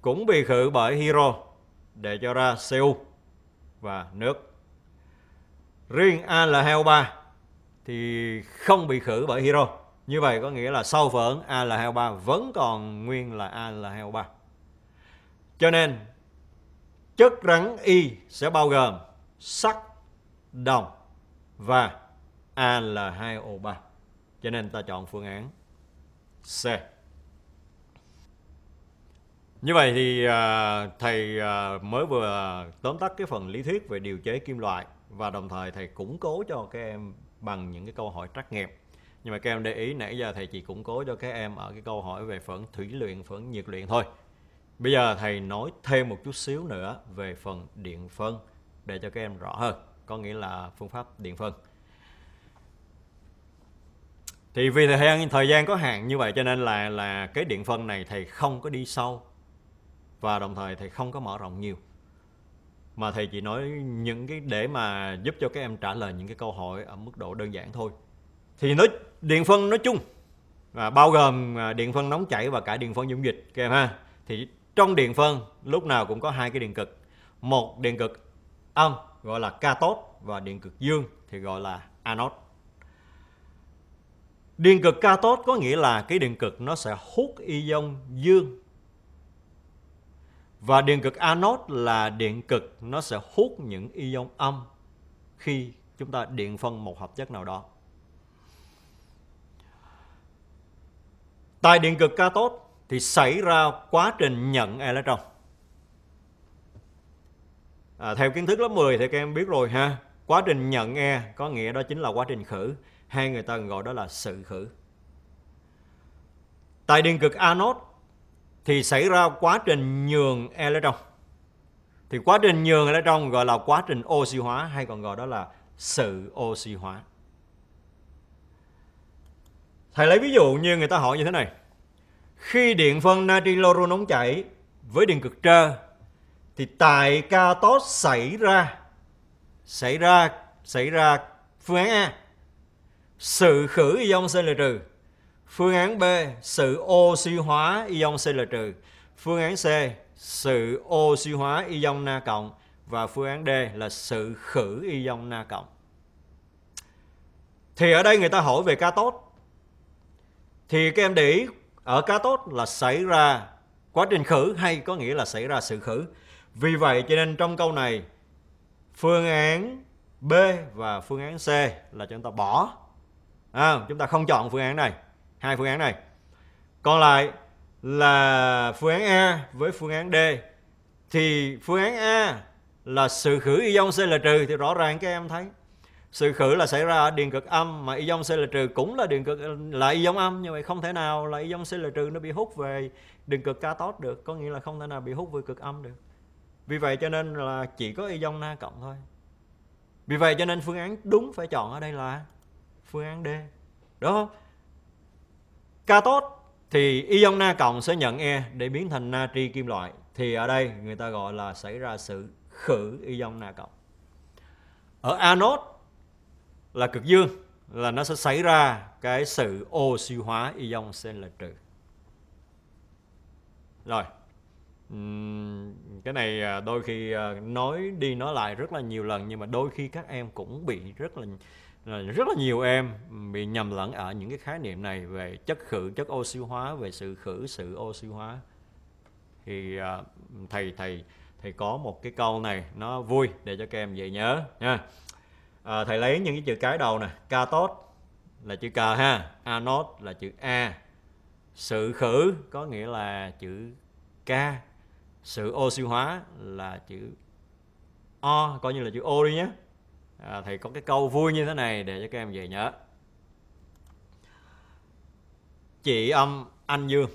cũng bị khử bởi hero để cho ra Cu và nước riêng AL23 thì không bị khử bởi Hero. Như vậy có nghĩa là sau phở AL23 vẫn còn nguyên là AL23. Cho nên chất rắn Y sẽ bao gồm sắt, đồng và AL2O3. Cho nên ta chọn phương án C. Như vậy thì à, thầy à, mới vừa tóm tắt cái phần lý thuyết về điều chế kim loại và đồng thời thầy củng cố cho các em bằng những cái câu hỏi trắc nghiệm nhưng mà các em để ý nãy giờ thầy chỉ củng cố cho các em ở cái câu hỏi về phần thủy luyện phần nhiệt luyện thôi bây giờ thầy nói thêm một chút xíu nữa về phần điện phân để cho các em rõ hơn có nghĩa là phương pháp điện phân thì vì thời gian thời gian có hạn như vậy cho nên là là cái điện phân này thầy không có đi sâu và đồng thời thầy không có mở rộng nhiều mà thầy chỉ nói những cái để mà giúp cho các em trả lời những cái câu hỏi ở mức độ đơn giản thôi thì nói điện phân nói chung và bao gồm à, điện phân nóng chảy và cả điện phân dung dịch các em ha thì trong điện phân lúc nào cũng có hai cái điện cực một điện cực âm gọi là cathode và điện cực dương thì gọi là anode điện cực cathode có nghĩa là cái điện cực nó sẽ hút ion dương và điện cực anode là điện cực nó sẽ hút những ion âm khi chúng ta điện phân một hợp chất nào đó. Tại điện cực cathode thì xảy ra quá trình nhận electron. À, theo kiến thức lớp 10 thì các em biết rồi ha. Quá trình nhận e có nghĩa đó chính là quá trình khử hay người ta gọi đó là sự khử. Tại điện cực anode thì xảy ra quá trình nhường electron. Thì quá trình nhường electron gọi là quá trình oxy hóa hay còn gọi đó là sự oxy hóa. Thầy lấy ví dụ như người ta hỏi như thế này. Khi điện phân natri loru nóng chảy với điện cực trơ thì tại ca cathode xảy ra xảy ra xảy ra phương án A sự khử ion C trừ Phương án B, sự oxy hóa ion Cl trừ. Phương án C, sự oxy hóa ion Na cộng và phương án D là sự khử ion Na cộng. Thì ở đây người ta hỏi về cá tốt. Thì các em để ý ở cá tốt là xảy ra quá trình khử hay có nghĩa là xảy ra sự khử. Vì vậy cho nên trong câu này phương án B và phương án C là chúng ta bỏ. À, chúng ta không chọn phương án này hai phương án này còn lại là phương án A với phương án D thì phương án A là sự khử ion C là trừ thì rõ ràng các em thấy sự khử là xảy ra ở điện cực âm mà ion C là trừ cũng là điện cực là ion âm như vậy không thể nào là ion C là trừ nó bị hút về điện cực cathode được có nghĩa là không thể nào bị hút về cực âm được vì vậy cho nên là chỉ có ion na cộng thôi vì vậy cho nên phương án đúng phải chọn ở đây là phương án D đúng không Cathode thì ion na cộng sẽ nhận E để biến thành natri kim loại. Thì ở đây người ta gọi là xảy ra sự khử ion na cộng. Ở anode là cực dương là nó sẽ xảy ra cái sự oxy hóa ion CL trừ. Rồi. cái này à, đôi khi à, nói đi nói lại rất là nhiều lần nhưng mà đôi khi các em cũng bị rất là rất là nhiều em bị nhầm lẫn ở những cái khái niệm này về chất khử chất oxy hóa về sự khử sự oxy hóa thì à, thầy thầy thầy có một cái câu này nó vui để cho các em dễ nhớ nha à, thầy lấy những cái chữ cái đầu nè cathode là chữ cờ ha anot là chữ a sự khử có nghĩa là chữ k sự oxy hóa là chữ o coi như là chữ o đi nhé à, thầy có cái câu vui như thế này để cho các em về nhớ chị âm anh dương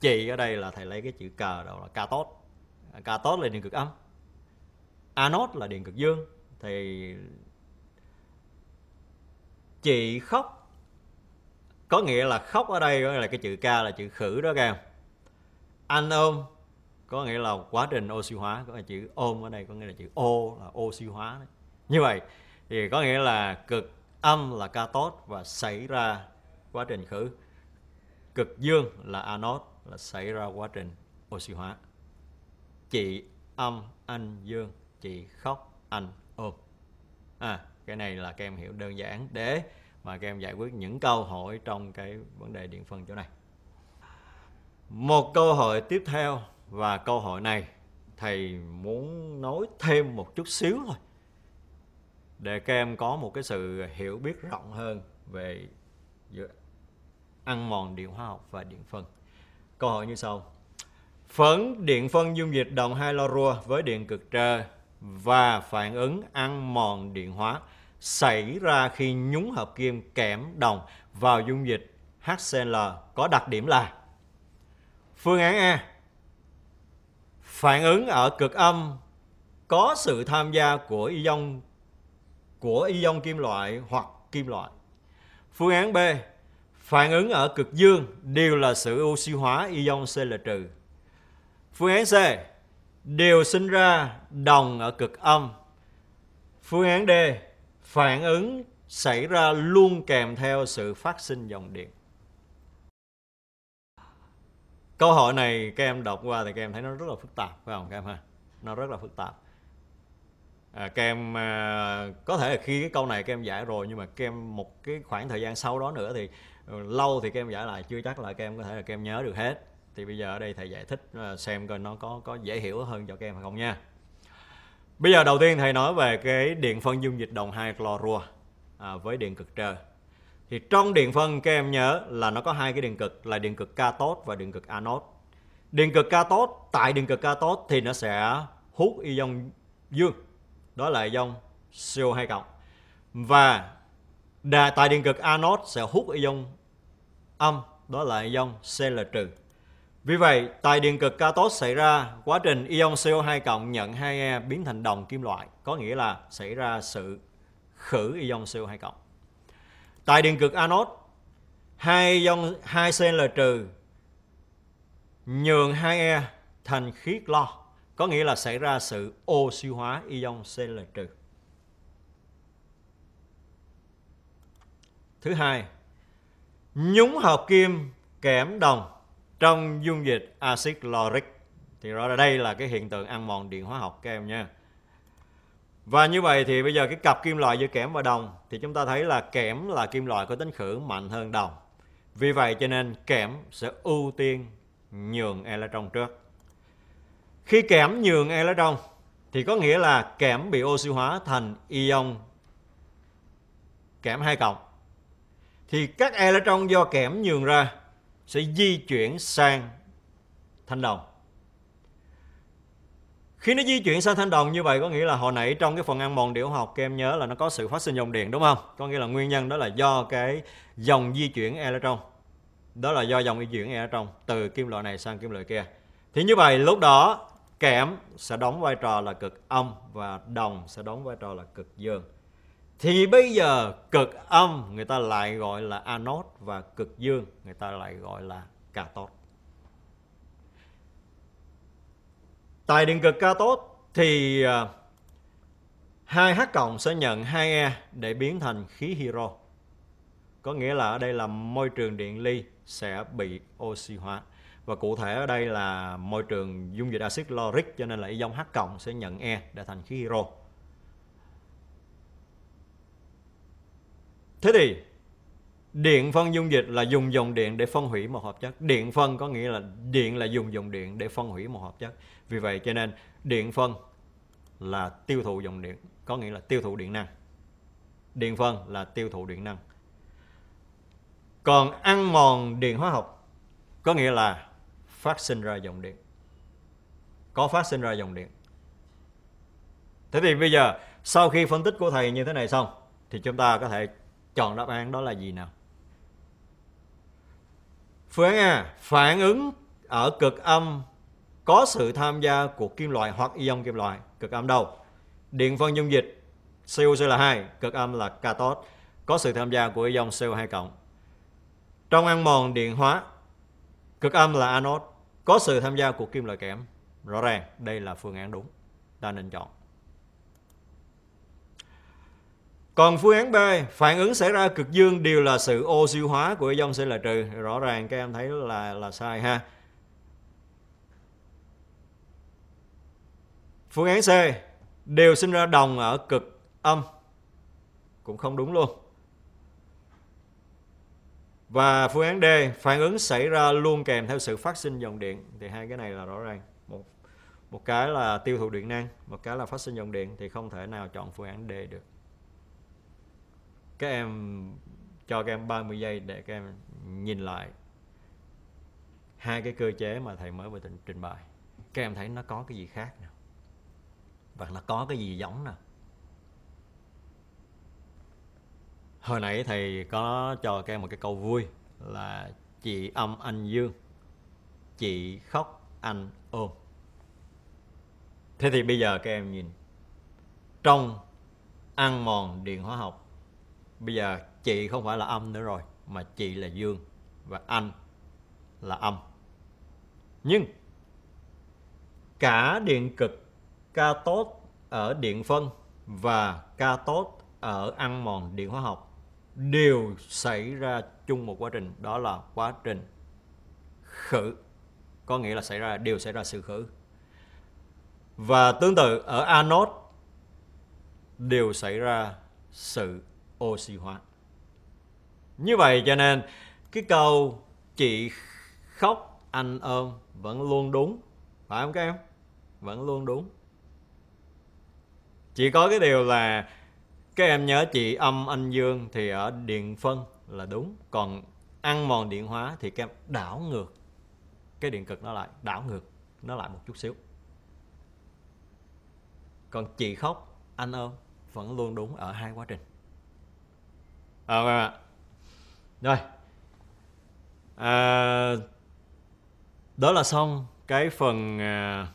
chị ở đây là thầy lấy cái chữ cờ đó là ca tốt ca tốt là điện cực âm anốt là điện cực dương thì chị khóc có nghĩa là khóc ở đây có nghĩa là cái chữ ca là chữ khử đó các em anh ôm có nghĩa là quá trình oxy hóa có nghĩa là chữ ôm ở đây có nghĩa là chữ ô là oxy hóa đấy như vậy thì có nghĩa là cực âm là ca tốt và xảy ra quá trình khử cực dương là anode là xảy ra quá trình oxy hóa chị âm anh dương chị khóc anh ôm à cái này là các em hiểu đơn giản để mà các em giải quyết những câu hỏi trong cái vấn đề điện phân chỗ này một câu hỏi tiếp theo và câu hỏi này thầy muốn nói thêm một chút xíu thôi để các em có một cái sự hiểu biết rộng hơn về ăn mòn điện hóa học và điện phân. Câu hỏi như sau. Phấn điện phân dung dịch đồng hyalurua với điện cực trơ và phản ứng ăn mòn điện hóa xảy ra khi nhúng hợp kim kẽm đồng vào dung dịch HCl có đặc điểm là Phương án A Phản ứng ở cực âm có sự tham gia của ion của ion kim loại hoặc kim loại. Phương án B, phản ứng ở cực dương đều là sự oxy hóa ion Cl trừ. Phương án C, đều sinh ra đồng ở cực âm. Phương án D, phản ứng xảy ra luôn kèm theo sự phát sinh dòng điện. Câu hỏi này các em đọc qua thì các em thấy nó rất là phức tạp phải không các em ha? Nó rất là phức tạp à, các em à, có thể là khi cái câu này các em giải rồi nhưng mà các em một cái khoảng thời gian sau đó nữa thì ừ, lâu thì các em giải lại chưa chắc là các em có thể là các em nhớ được hết thì bây giờ ở đây thầy giải thích à, xem coi nó có có dễ hiểu hơn cho các em hay không nha bây giờ đầu tiên thầy nói về cái điện phân dung dịch đồng hai chlorua à, với điện cực trơ thì trong điện phân các em nhớ là nó có hai cái điện cực là điện cực cathode và điện cực anode điện cực cathode tại điện cực cathode thì nó sẽ hút ion dương đó là ion CO2 cộng và đà, tại điện cực anode sẽ hút ion âm đó là ion Cl trừ. Vì vậy, tại điện cực cathode xảy ra quá trình ion CO2 cộng nhận 2e biến thành đồng kim loại, có nghĩa là xảy ra sự khử ion CO2 cộng. Tại điện cực anode, 2 ion 2Cl trừ nhường 2e thành khí clo có nghĩa là xảy ra sự oxy hóa ion Cl trừ. Thứ hai, nhúng hợp kim kẽm đồng trong dung dịch axit loric thì rõ là đây là cái hiện tượng ăn mòn điện hóa học các em nha. Và như vậy thì bây giờ cái cặp kim loại giữa kẽm và đồng thì chúng ta thấy là kẽm là kim loại có tính khử mạnh hơn đồng. Vì vậy cho nên kẽm sẽ ưu tiên nhường electron trước. Khi kẽm nhường electron thì có nghĩa là kẽm bị oxy hóa thành ion kẽm 2 cộng. Thì các electron do kẽm nhường ra sẽ di chuyển sang thanh đồng. Khi nó di chuyển sang thanh đồng như vậy có nghĩa là hồi nãy trong cái phần ăn mòn điểu học các em nhớ là nó có sự phát sinh dòng điện đúng không? Có nghĩa là nguyên nhân đó là do cái dòng di chuyển electron. Đó là do dòng di chuyển electron từ kim loại này sang kim loại kia. Thì như vậy lúc đó kẽm sẽ đóng vai trò là cực âm và đồng sẽ đóng vai trò là cực dương. Thì bây giờ cực âm người ta lại gọi là anode và cực dương người ta lại gọi là cathode. Tại điện cực cathode thì 2H à, cộng sẽ nhận 2E để biến thành khí hydro. Có nghĩa là ở đây là môi trường điện ly sẽ bị oxy hóa và cụ thể ở đây là môi trường dung dịch axit loric cho nên là ion H cộng sẽ nhận E để thành khí hiro. thế thì điện phân dung dịch là dùng dòng điện để phân hủy một hợp chất điện phân có nghĩa là điện là dùng dòng điện để phân hủy một hợp chất vì vậy cho nên điện phân là tiêu thụ dòng điện có nghĩa là tiêu thụ điện năng điện phân là tiêu thụ điện năng còn ăn mòn điện hóa học có nghĩa là phát sinh ra dòng điện có phát sinh ra dòng điện thế thì bây giờ sau khi phân tích của thầy như thế này xong thì chúng ta có thể chọn đáp án đó là gì nào phương án a phản ứng ở cực âm có sự tham gia của kim loại hoặc ion kim loại cực âm đâu điện phân dung dịch COC là 2 cực âm là cathode có sự tham gia của ion CO2 cộng trong ăn mòn điện hóa cực âm là anode có sự tham gia của kim loại kẽm rõ ràng đây là phương án đúng ta nên chọn còn phương án B, phản ứng xảy ra cực dương đều là sự oxy hóa của ion sẽ là trừ. Rõ ràng các em thấy là là sai ha. Phương án C, đều sinh ra đồng ở cực âm. Cũng không đúng luôn. Và phương án D, phản ứng xảy ra luôn kèm theo sự phát sinh dòng điện. Thì hai cái này là rõ ràng. Một một cái là tiêu thụ điện năng, một cái là phát sinh dòng điện thì không thể nào chọn phương án D được. Các em cho các em 30 giây để các em nhìn lại hai cái cơ chế mà thầy mới vừa trình bày. Các em thấy nó có cái gì khác nào? Và nó có cái gì giống nào? hồi nãy thầy có cho các em một cái câu vui là chị âm anh dương chị khóc anh ôm thế thì bây giờ các em nhìn trong ăn mòn điện hóa học bây giờ chị không phải là âm nữa rồi mà chị là dương và anh là âm nhưng cả điện cực ca tốt ở điện phân và ca tốt ở ăn mòn điện hóa học đều xảy ra chung một quá trình đó là quá trình khử có nghĩa là xảy ra đều xảy ra sự khử và tương tự ở anode đều xảy ra sự oxy hóa như vậy cho nên cái câu chị khóc anh ôm vẫn luôn đúng phải không các em vẫn luôn đúng chỉ có cái điều là các em nhớ chị âm anh dương thì ở điện phân là đúng Còn ăn mòn điện hóa thì các em đảo ngược Cái điện cực nó lại đảo ngược nó lại một chút xíu Còn chị khóc, anh ôm vẫn luôn đúng ở hai quá trình à, vâng ạ Rồi à, Đó là xong cái phần à,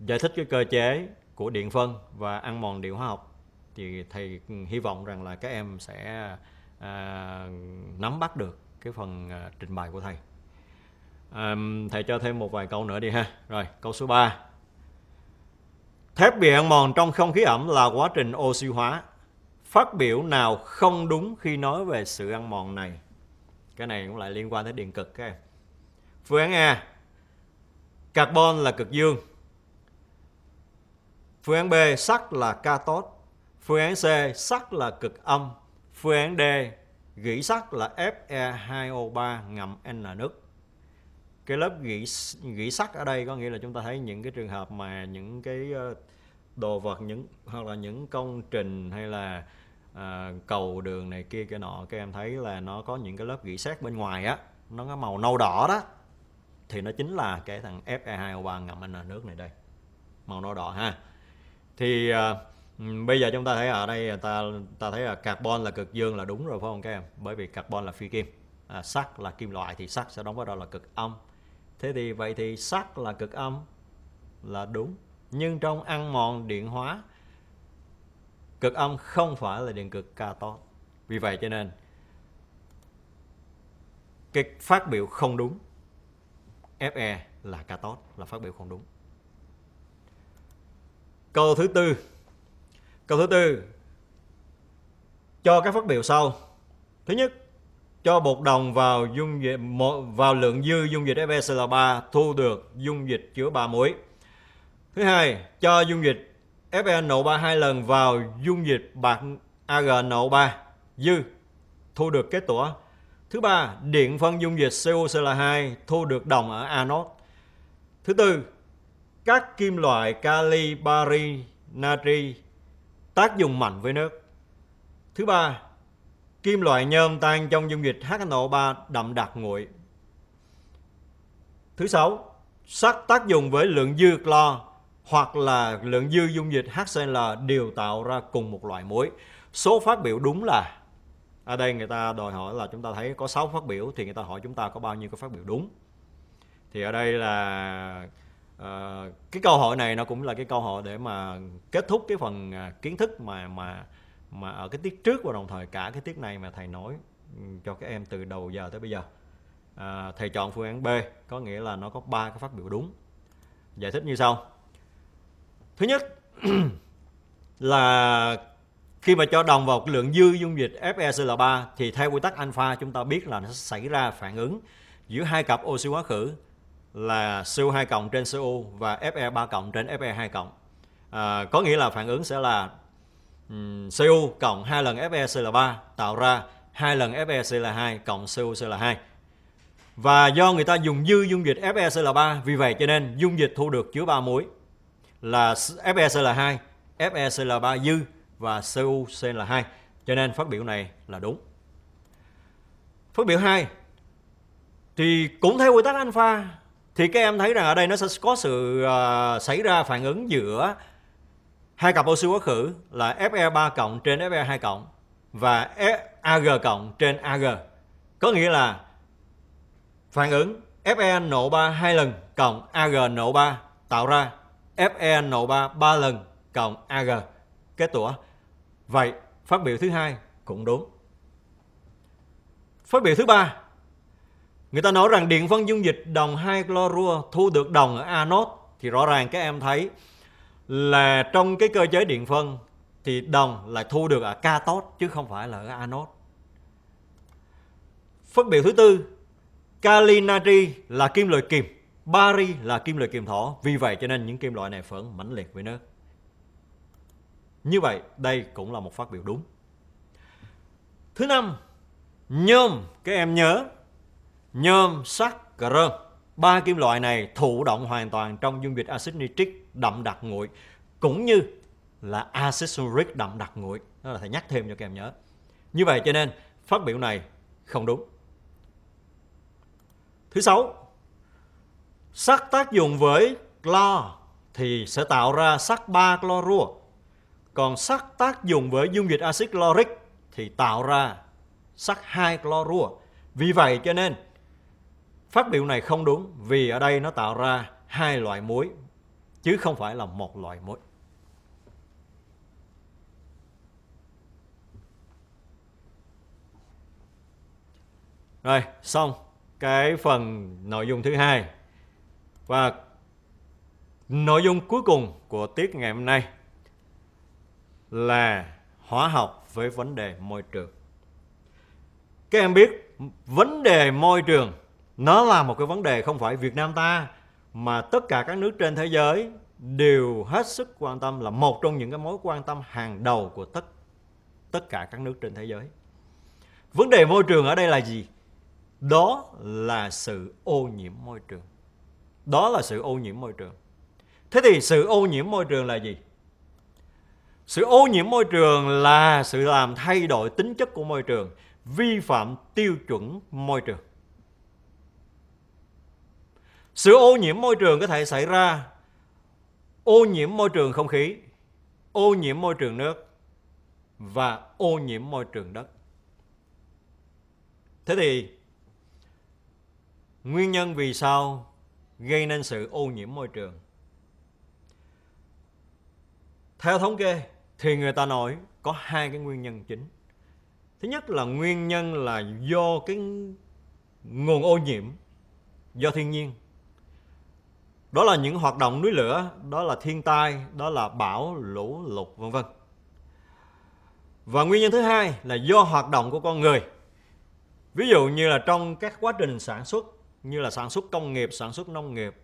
giải thích cái cơ chế của điện phân và ăn mòn điện hóa học thì thầy hy vọng rằng là các em sẽ à, nắm bắt được cái phần à, trình bày của thầy à, thầy cho thêm một vài câu nữa đi ha rồi câu số 3 thép bị ăn mòn trong không khí ẩm là quá trình oxy hóa phát biểu nào không đúng khi nói về sự ăn mòn này cái này cũng lại liên quan tới điện cực các em phương án a carbon là cực dương phương án b sắt là cathode Phương án C, sắt là cực âm. Phương án D, gỉ sắt là Fe2O3 ngậm N nước. Cái lớp gỉ gỉ sắt ở đây có nghĩa là chúng ta thấy những cái trường hợp mà những cái ờ, đồ vật những hoặc là những công trình hay là à, cầu đường này kia cái nọ các em thấy là nó có những cái lớp gỉ sắt bên ngoài á nó có màu nâu đỏ đó thì nó chính là cái thằng Fe2O3 ngậm N nước này đây màu nâu đỏ ha thì à, Ừ, bây giờ chúng ta thấy ở đây ta ta thấy là carbon là cực dương là đúng rồi phải không các em? Bởi vì carbon là phi kim, à, sắt là kim loại thì sắt sẽ đóng vai trò là cực âm. Thế thì vậy thì sắt là cực âm là đúng. Nhưng trong ăn mòn điện hóa cực âm không phải là điện cực cathode. Vì vậy cho nên cái phát biểu không đúng Fe là cathode là phát biểu không đúng. Câu thứ tư Câu thứ tư, cho các phát biểu sau. Thứ nhất, cho bột đồng vào dung dịch vào lượng dư dung dịch FeCl3 thu được dung dịch chứa 3 muối. Thứ hai, cho dung dịch FeNO3 hai lần vào dung dịch bạc AgNO3 dư thu được kết tủa. Thứ ba, điện phân dung dịch cocl 2 thu được đồng ở anode. Thứ tư, các kim loại kali, bari, natri, tác dụng mạnh với nước. Thứ ba, kim loại nhôm tan trong dung dịch HNO3 đậm đặc nguội. Thứ sáu, sắt tác dụng với lượng dư clo hoặc là lượng dư dung dịch HCl đều tạo ra cùng một loại muối. Số phát biểu đúng là ở đây người ta đòi hỏi là chúng ta thấy có 6 phát biểu thì người ta hỏi chúng ta có bao nhiêu cái phát biểu đúng. Thì ở đây là à, cái câu hỏi này nó cũng là cái câu hỏi để mà kết thúc cái phần à, kiến thức mà mà mà ở cái tiết trước và đồng thời cả cái tiết này mà thầy nói ừ, cho các em từ đầu giờ tới bây giờ à, thầy chọn phương án B có nghĩa là nó có ba cái phát biểu đúng giải thích như sau thứ nhất là khi mà cho đồng vào cái lượng dư dung dịch FeCl3 thì theo quy tắc alpha chúng ta biết là nó xảy ra phản ứng giữa hai cặp oxy hóa khử là CO2 cộng trên CO và Fe3 cộng trên Fe2 cộng. À, có nghĩa là phản ứng sẽ là um, CO cộng 2 lần FeCl3 tạo ra 2 lần FeCl2 cộng CuCl2. Và do người ta dùng dư dung dịch FeCl3, vì vậy cho nên dung dịch thu được chứa 3 muối là FeCl2, FeCl3 dư và CuCl2. Cho nên phát biểu này là đúng. Phát biểu 2 thì cũng theo quy tắc alpha thì các em thấy rằng ở đây nó sẽ có sự uh, xảy ra phản ứng giữa hai cặp oxy quá khứ là Fe3 cộng trên Fe2 cộng và Ag cộng trên Ag. Có nghĩa là phản ứng Fe nổ 3 hai lần cộng Ag nổ 3 tạo ra Fe nổ 3 3 lần cộng Ag kết tủa. Vậy phát biểu thứ hai cũng đúng. Phát biểu thứ ba Người ta nói rằng điện phân dung dịch đồng 2 clorua thu được đồng ở anode thì rõ ràng các em thấy là trong cái cơ chế điện phân thì đồng lại thu được ở cathode chứ không phải là ở anode. Phân biệt thứ tư, kali natri là kim loại kiềm, bari là kim loại kiềm thỏ. Vì vậy cho nên những kim loại này phản mãnh liệt với nước. Như vậy, đây cũng là một phát biểu đúng. Thứ năm, nhôm, các em nhớ nhôm, sắt, cà Ba kim loại này thụ động hoàn toàn trong dung dịch axit nitric đậm đặc nguội cũng như là axit sulfuric đậm đặc nguội. Đó là thầy nhắc thêm cho các em nhớ. Như vậy cho nên phát biểu này không đúng. Thứ sáu, sắt tác dụng với clo thì sẽ tạo ra sắt ba clorua Còn sắt tác dụng với dung dịch axit chloric thì tạo ra sắt hai clorua Vì vậy cho nên Phát biểu này không đúng vì ở đây nó tạo ra hai loại muối chứ không phải là một loại muối. Rồi, xong cái phần nội dung thứ hai. Và nội dung cuối cùng của tiết ngày hôm nay là hóa học với vấn đề môi trường. Các em biết vấn đề môi trường nó là một cái vấn đề không phải Việt Nam ta mà tất cả các nước trên thế giới đều hết sức quan tâm là một trong những cái mối quan tâm hàng đầu của tất tất cả các nước trên thế giới. Vấn đề môi trường ở đây là gì? Đó là sự ô nhiễm môi trường. Đó là sự ô nhiễm môi trường. Thế thì sự ô nhiễm môi trường là gì? Sự ô nhiễm môi trường là sự làm thay đổi tính chất của môi trường, vi phạm tiêu chuẩn môi trường. Sự ô nhiễm môi trường có thể xảy ra ô nhiễm môi trường không khí, ô nhiễm môi trường nước và ô nhiễm môi trường đất. Thế thì nguyên nhân vì sao gây nên sự ô nhiễm môi trường? Theo thống kê thì người ta nói có hai cái nguyên nhân chính. Thứ nhất là nguyên nhân là do cái nguồn ô nhiễm do thiên nhiên đó là những hoạt động núi lửa đó là thiên tai đó là bão lũ lụt vân vân và nguyên nhân thứ hai là do hoạt động của con người ví dụ như là trong các quá trình sản xuất như là sản xuất công nghiệp sản xuất nông nghiệp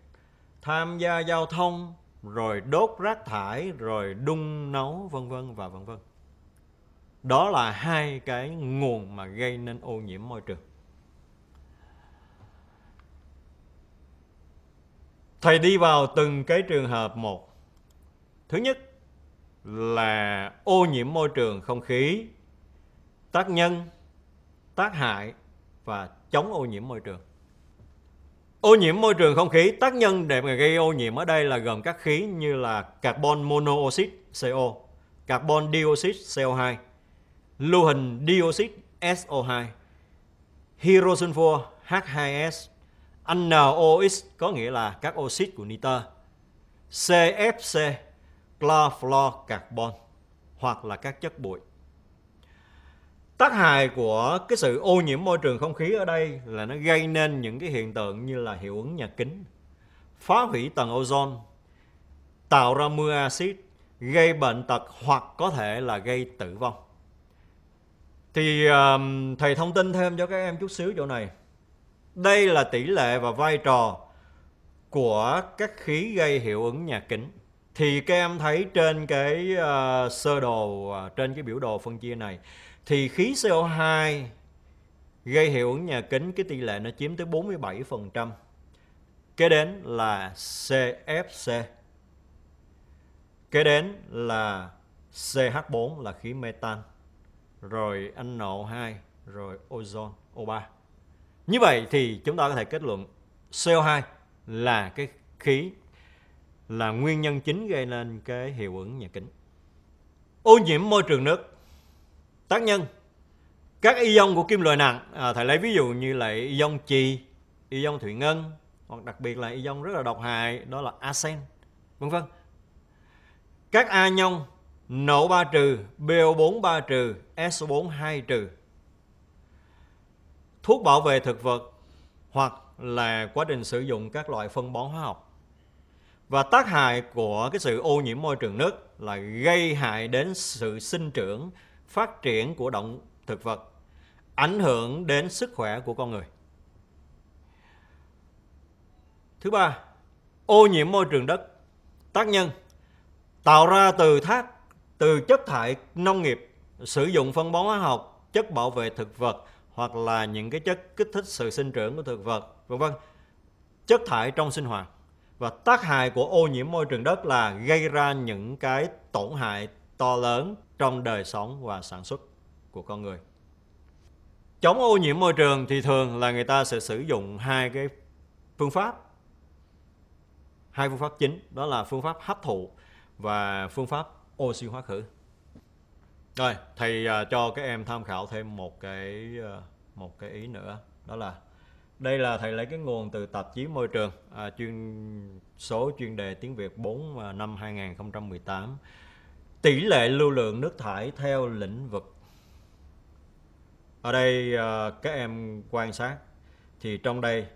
tham gia giao thông rồi đốt rác thải rồi đun nấu vân vân và vân vân đó là hai cái nguồn mà gây nên ô nhiễm môi trường thầy đi vào từng cái trường hợp một thứ nhất là ô nhiễm môi trường không khí tác nhân tác hại và chống ô nhiễm môi trường ô nhiễm môi trường không khí tác nhân để mà gây ô nhiễm ở đây là gồm các khí như là carbon monoxide CO carbon dioxide CO2 lưu hình dioxide SO2 hydrosulfur H2S NOx có nghĩa là các oxit của nitơ, CFC, chlorofluorocarbon hoặc là các chất bụi. Tác hại của cái sự ô nhiễm môi trường không khí ở đây là nó gây nên những cái hiện tượng như là hiệu ứng nhà kính, phá hủy tầng ozone, tạo ra mưa axit, gây bệnh tật hoặc có thể là gây tử vong. Thì um, thầy thông tin thêm cho các em chút xíu chỗ này. Đây là tỷ lệ và vai trò của các khí gây hiệu ứng nhà kính. Thì các em thấy trên cái uh, sơ đồ, uh, trên cái biểu đồ phân chia này, thì khí CO2 gây hiệu ứng nhà kính cái tỷ lệ nó chiếm tới 47%. Kế đến là CFC. Kế đến là CH4 là khí metan. Rồi NO2, rồi ozone, O3. Như vậy thì chúng ta có thể kết luận CO2 là cái khí là nguyên nhân chính gây nên cái hiệu ứng nhà kính. Ô nhiễm môi trường nước. Tác nhân các ion của kim loại nặng, à, thầy lấy ví dụ như là ion chì, ion thủy ngân hoặc đặc biệt là ion rất là độc hại đó là arsen, vân vân. Các a nhông NO3 trừ, BO4 3 trừ, SO4 2 trừ thuốc bảo vệ thực vật hoặc là quá trình sử dụng các loại phân bón hóa học. Và tác hại của cái sự ô nhiễm môi trường nước là gây hại đến sự sinh trưởng, phát triển của động thực vật, ảnh hưởng đến sức khỏe của con người. Thứ ba, ô nhiễm môi trường đất, tác nhân tạo ra từ thác từ chất thải nông nghiệp, sử dụng phân bón hóa học, chất bảo vệ thực vật hoặc là những cái chất kích thích sự sinh trưởng của thực vật vân vân chất thải trong sinh hoạt và tác hại của ô nhiễm môi trường đất là gây ra những cái tổn hại to lớn trong đời sống và sản xuất của con người chống ô nhiễm môi trường thì thường là người ta sẽ sử dụng hai cái phương pháp hai phương pháp chính đó là phương pháp hấp thụ và phương pháp oxy hóa khử rồi thầy uh, cho các em tham khảo thêm một cái uh, một cái ý nữa đó là đây là thầy lấy cái nguồn từ tạp chí môi trường à, chuyên số chuyên đề tiếng Việt 4 à, năm 2018 tỷ lệ lưu lượng nước thải theo lĩnh vực ở đây à, các em quan sát thì trong đây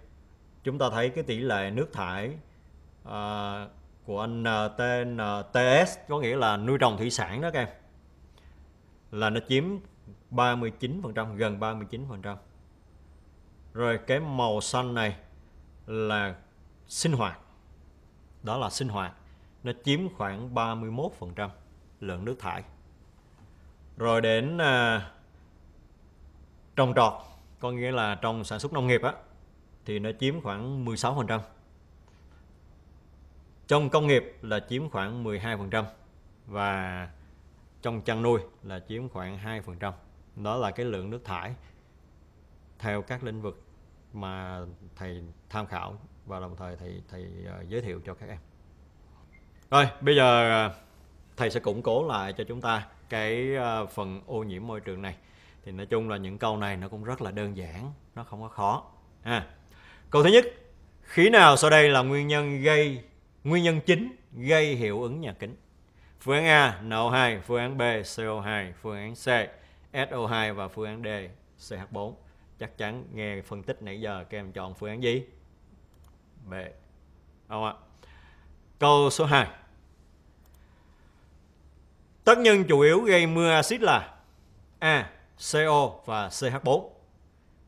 chúng ta thấy cái tỷ lệ nước thải à, của NTNTS có nghĩa là nuôi trồng thủy sản đó các em là nó chiếm 39% gần 39% rồi cái màu xanh này là sinh hoạt đó là sinh hoạt nó chiếm khoảng 31% lượng nước thải rồi đến à, trồng trọt có nghĩa là trong sản xuất nông nghiệp á thì nó chiếm khoảng 16% trong công nghiệp là chiếm khoảng 12% và trong chăn nuôi là chiếm khoảng 2%. Đó là cái lượng nước thải theo các lĩnh vực mà thầy tham khảo và đồng thời thầy thầy ờ, giới thiệu cho các em. Rồi, bây giờ ờ, thầy sẽ củng cố lại cho chúng ta cái ờ, phần ô nhiễm môi trường này. Thì nói chung là những câu này nó cũng rất là đơn giản, nó không có khó. À, câu thứ nhất, khí nào sau đây là nguyên nhân gây nguyên nhân chính gây hiệu ứng nhà kính? Phương án A NO2, phương án B CO2, phương án C SO2 và phương án D CH4. Chắc chắn nghe phân tích nãy giờ các em chọn phương án gì? B. đúng Không ạ? Câu số 2. tất nhân chủ yếu gây mưa axit là A. CO và CH4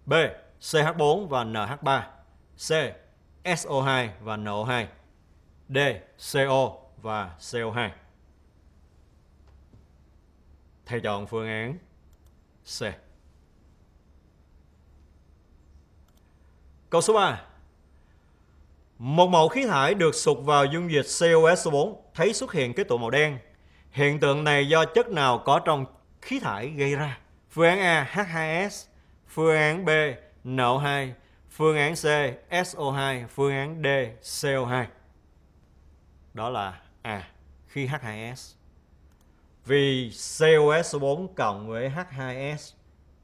B. CH4 và NH3 C. SO2 và NO2 D. CO và CO2 theo chọn phương án C. Câu số 3. Một mẫu khí thải được sụt vào dung dịch COS4 thấy xuất hiện cái tụ màu đen. Hiện tượng này do chất nào có trong khí thải gây ra? Phương án A H2S, phương án B NO2, phương án C SO2, phương án D CO2. Đó là A khi H2S. Vì COS số 4 cộng với H2S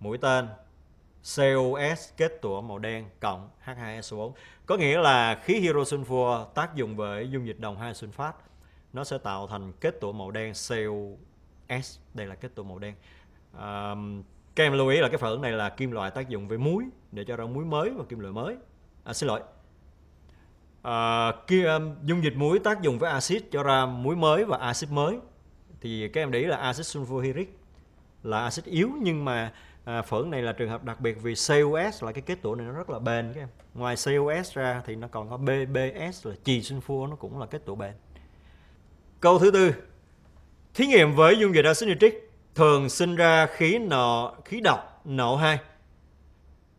mũi tên COS kết tủa màu đen cộng H2S4. Có nghĩa là khí hero sunfua tác dụng với dung dịch đồng hai sunfat nó sẽ tạo thành kết tủa màu đen COS. Đây là kết tủa màu đen. À, các em lưu ý là cái phản ứng này là kim loại tác dụng với muối để cho ra muối mới và kim loại mới. À, xin lỗi. À, kia, dung dịch muối tác dụng với axit cho ra muối mới và axit mới thì các em để ý là axit sulfurhydric là axit yếu nhưng mà à, phởn này là trường hợp đặc biệt vì COS là cái kết tủa này nó rất là bền các em. Ngoài COS ra thì nó còn có BBS là chì sulfur nó cũng là kết tủa bền. Câu thứ tư. Thí nghiệm với dung dịch axit nitric thường sinh ra khí nọ khí độc NO2.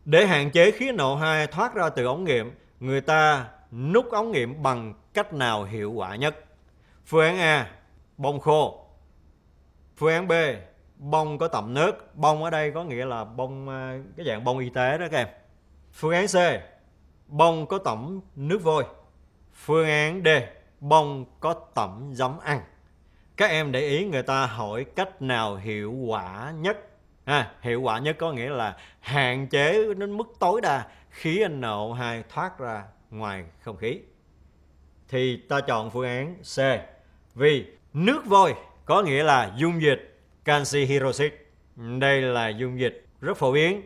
Để hạn chế khí NO2 thoát ra từ ống nghiệm, người ta nút ống nghiệm bằng cách nào hiệu quả nhất? Phương án A, bông khô. Phương án B, bông có tẩm nước. Bông ở đây có nghĩa là bông à, cái dạng bông y tế đó các em. Phương án C, bông có tẩm nước vôi. Phương án D, bông có tẩm giấm ăn. Các em để ý người ta hỏi cách nào hiệu quả nhất. À, hiệu quả nhất có nghĩa là hạn chế đến mức tối đa khí NO2 thoát ra ngoài không khí. Thì ta chọn phương án C. Vì nước vôi có nghĩa là dung dịch canxi hydroxit. Đây là dung dịch rất phổ biến,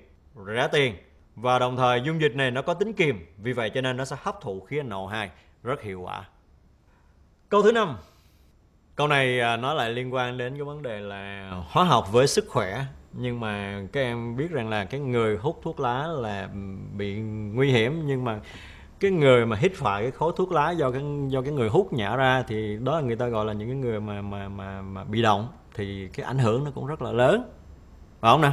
rẻ tiền và đồng thời dung dịch này nó có tính kiềm, vì vậy cho nên nó sẽ hấp thụ khí NO2 rất hiệu quả. Câu thứ năm. Câu này à, nó lại liên quan đến cái vấn đề là hóa học với sức khỏe nhưng mà các em biết rằng là cái người hút thuốc lá là bị nguy hiểm nhưng mà cái người mà hít phải cái khối thuốc lá do cái do cái người hút nhả ra thì đó là người ta gọi là những cái người mà mà mà, mà bị động thì cái ảnh hưởng nó cũng rất là lớn phải không nè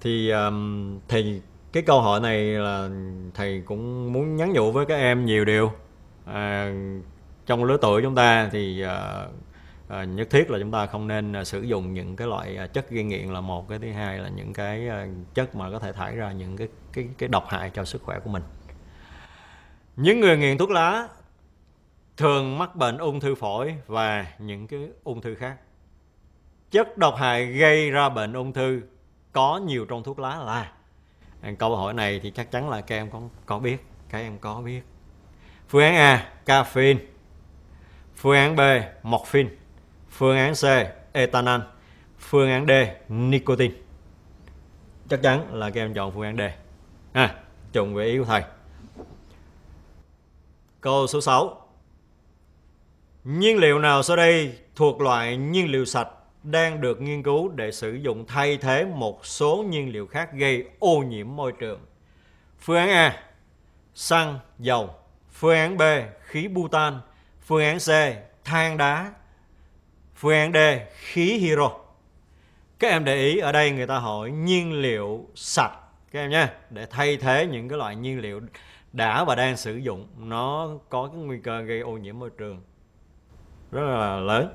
thì um, thì cái câu hỏi này là thầy cũng muốn nhắn nhủ với các em nhiều điều à, trong lứa tuổi chúng ta thì uh, À, nhất thiết là chúng ta không nên à, sử dụng những cái loại à, chất gây nghiện là một cái thứ hai là những cái chất mà có thể thải ra những cái cái cái độc hại cho sức khỏe của mình những người nghiện thuốc lá thường mắc bệnh ung thư phổi và những cái ung thư khác. Chất độc hại gây ra bệnh ung thư có nhiều trong thuốc lá là câu hỏi này thì chắc chắn là các em có có biết, các em có biết. Phương án A, caffeine. Phương án B, morphine. Phương án C, ethanol. Phương án D, nicotine. Chắc chắn là các em chọn phương án D. À, trùng với ý của thầy. Câu số 6 Nhiên liệu nào sau đây thuộc loại nhiên liệu sạch đang được nghiên cứu để sử dụng thay thế một số nhiên liệu khác gây ô nhiễm môi trường? Phương án A. Xăng, dầu. Phương án B. Khí butan. Phương án C. Than đá. Phương án D. Khí hydro. Các em để ý ở đây người ta hỏi nhiên liệu sạch các em nhé để thay thế những cái loại nhiên liệu đã và đang sử dụng nó có cái nguy cơ gây ô nhiễm môi trường rất là lớn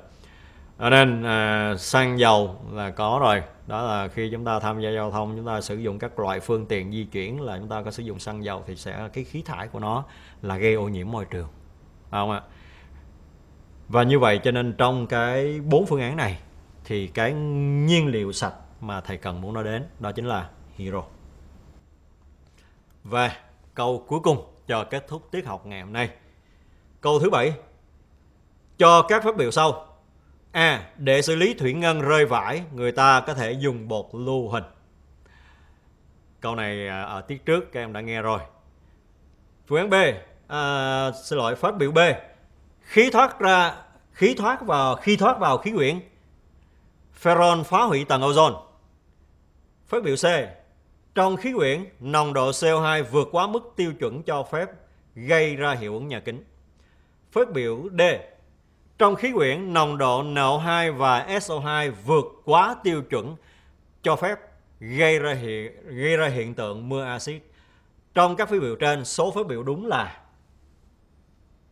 nên à, xăng dầu là có rồi đó là khi chúng ta tham gia giao thông chúng ta sử dụng các loại phương tiện di chuyển là chúng ta có sử dụng xăng dầu thì sẽ cái khí thải của nó là gây ô nhiễm môi trường Đúng không ạ và như vậy cho nên trong cái bốn phương án này thì cái nhiên liệu sạch mà thầy cần muốn nó đến đó chính là hero và câu cuối cùng cho kết thúc tiết học ngày hôm nay. Câu thứ bảy Cho các phát biểu sau. A. Để xử lý thủy ngân rơi vải, người ta có thể dùng bột lưu hình. Câu này à, ở tiết trước các em đã nghe rồi. Phương án B. À, xin lỗi, phát biểu B. Khí thoát ra, khí thoát vào, khi thoát vào khí quyển, Ferron phá hủy tầng ozone. Phát biểu C, trong khí quyển, nồng độ CO2 vượt quá mức tiêu chuẩn cho phép, gây ra hiệu ứng nhà kính. Phép biểu D. Trong khí quyển, nồng độ NO2 và SO2 vượt quá tiêu chuẩn cho phép, gây ra hiện, gây ra hiện tượng mưa axit. Trong các phép biểu trên, số phép biểu đúng là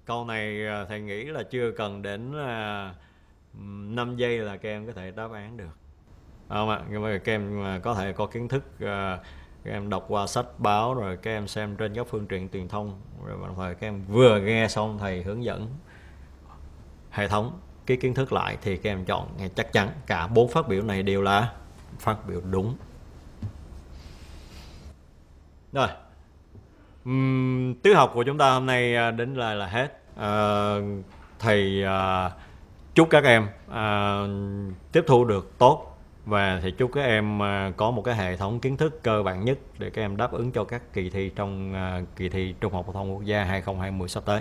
Câu này à, thầy nghĩ là chưa cần đến 5 à, giây là các em có thể đáp án được không ạ nhưng mà các em có thể có kiến thức uh, ờ, các em đọc qua sách báo rồi các em xem trên các phương tiện truyền thông rồi đồng thời các em vừa nghe xong thầy hướng dẫn hệ thống cái kiến thức lại thì các em chọn nghe chắc chắn cả bốn phát biểu này đều là phát biểu đúng rồi uhm, tiết học của chúng ta hôm nay à, đến là là hết à, thầy à, chúc các em à, tiếp thu được tốt và thì chúc các em à, có một cái hệ thống kiến thức cơ bản nhất để các em đáp ứng cho các kỳ thi trong à, kỳ thi Trung học phổ thông quốc gia 2020 sắp tới.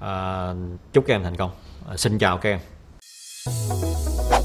À, chúc các em thành công. À, xin chào các em.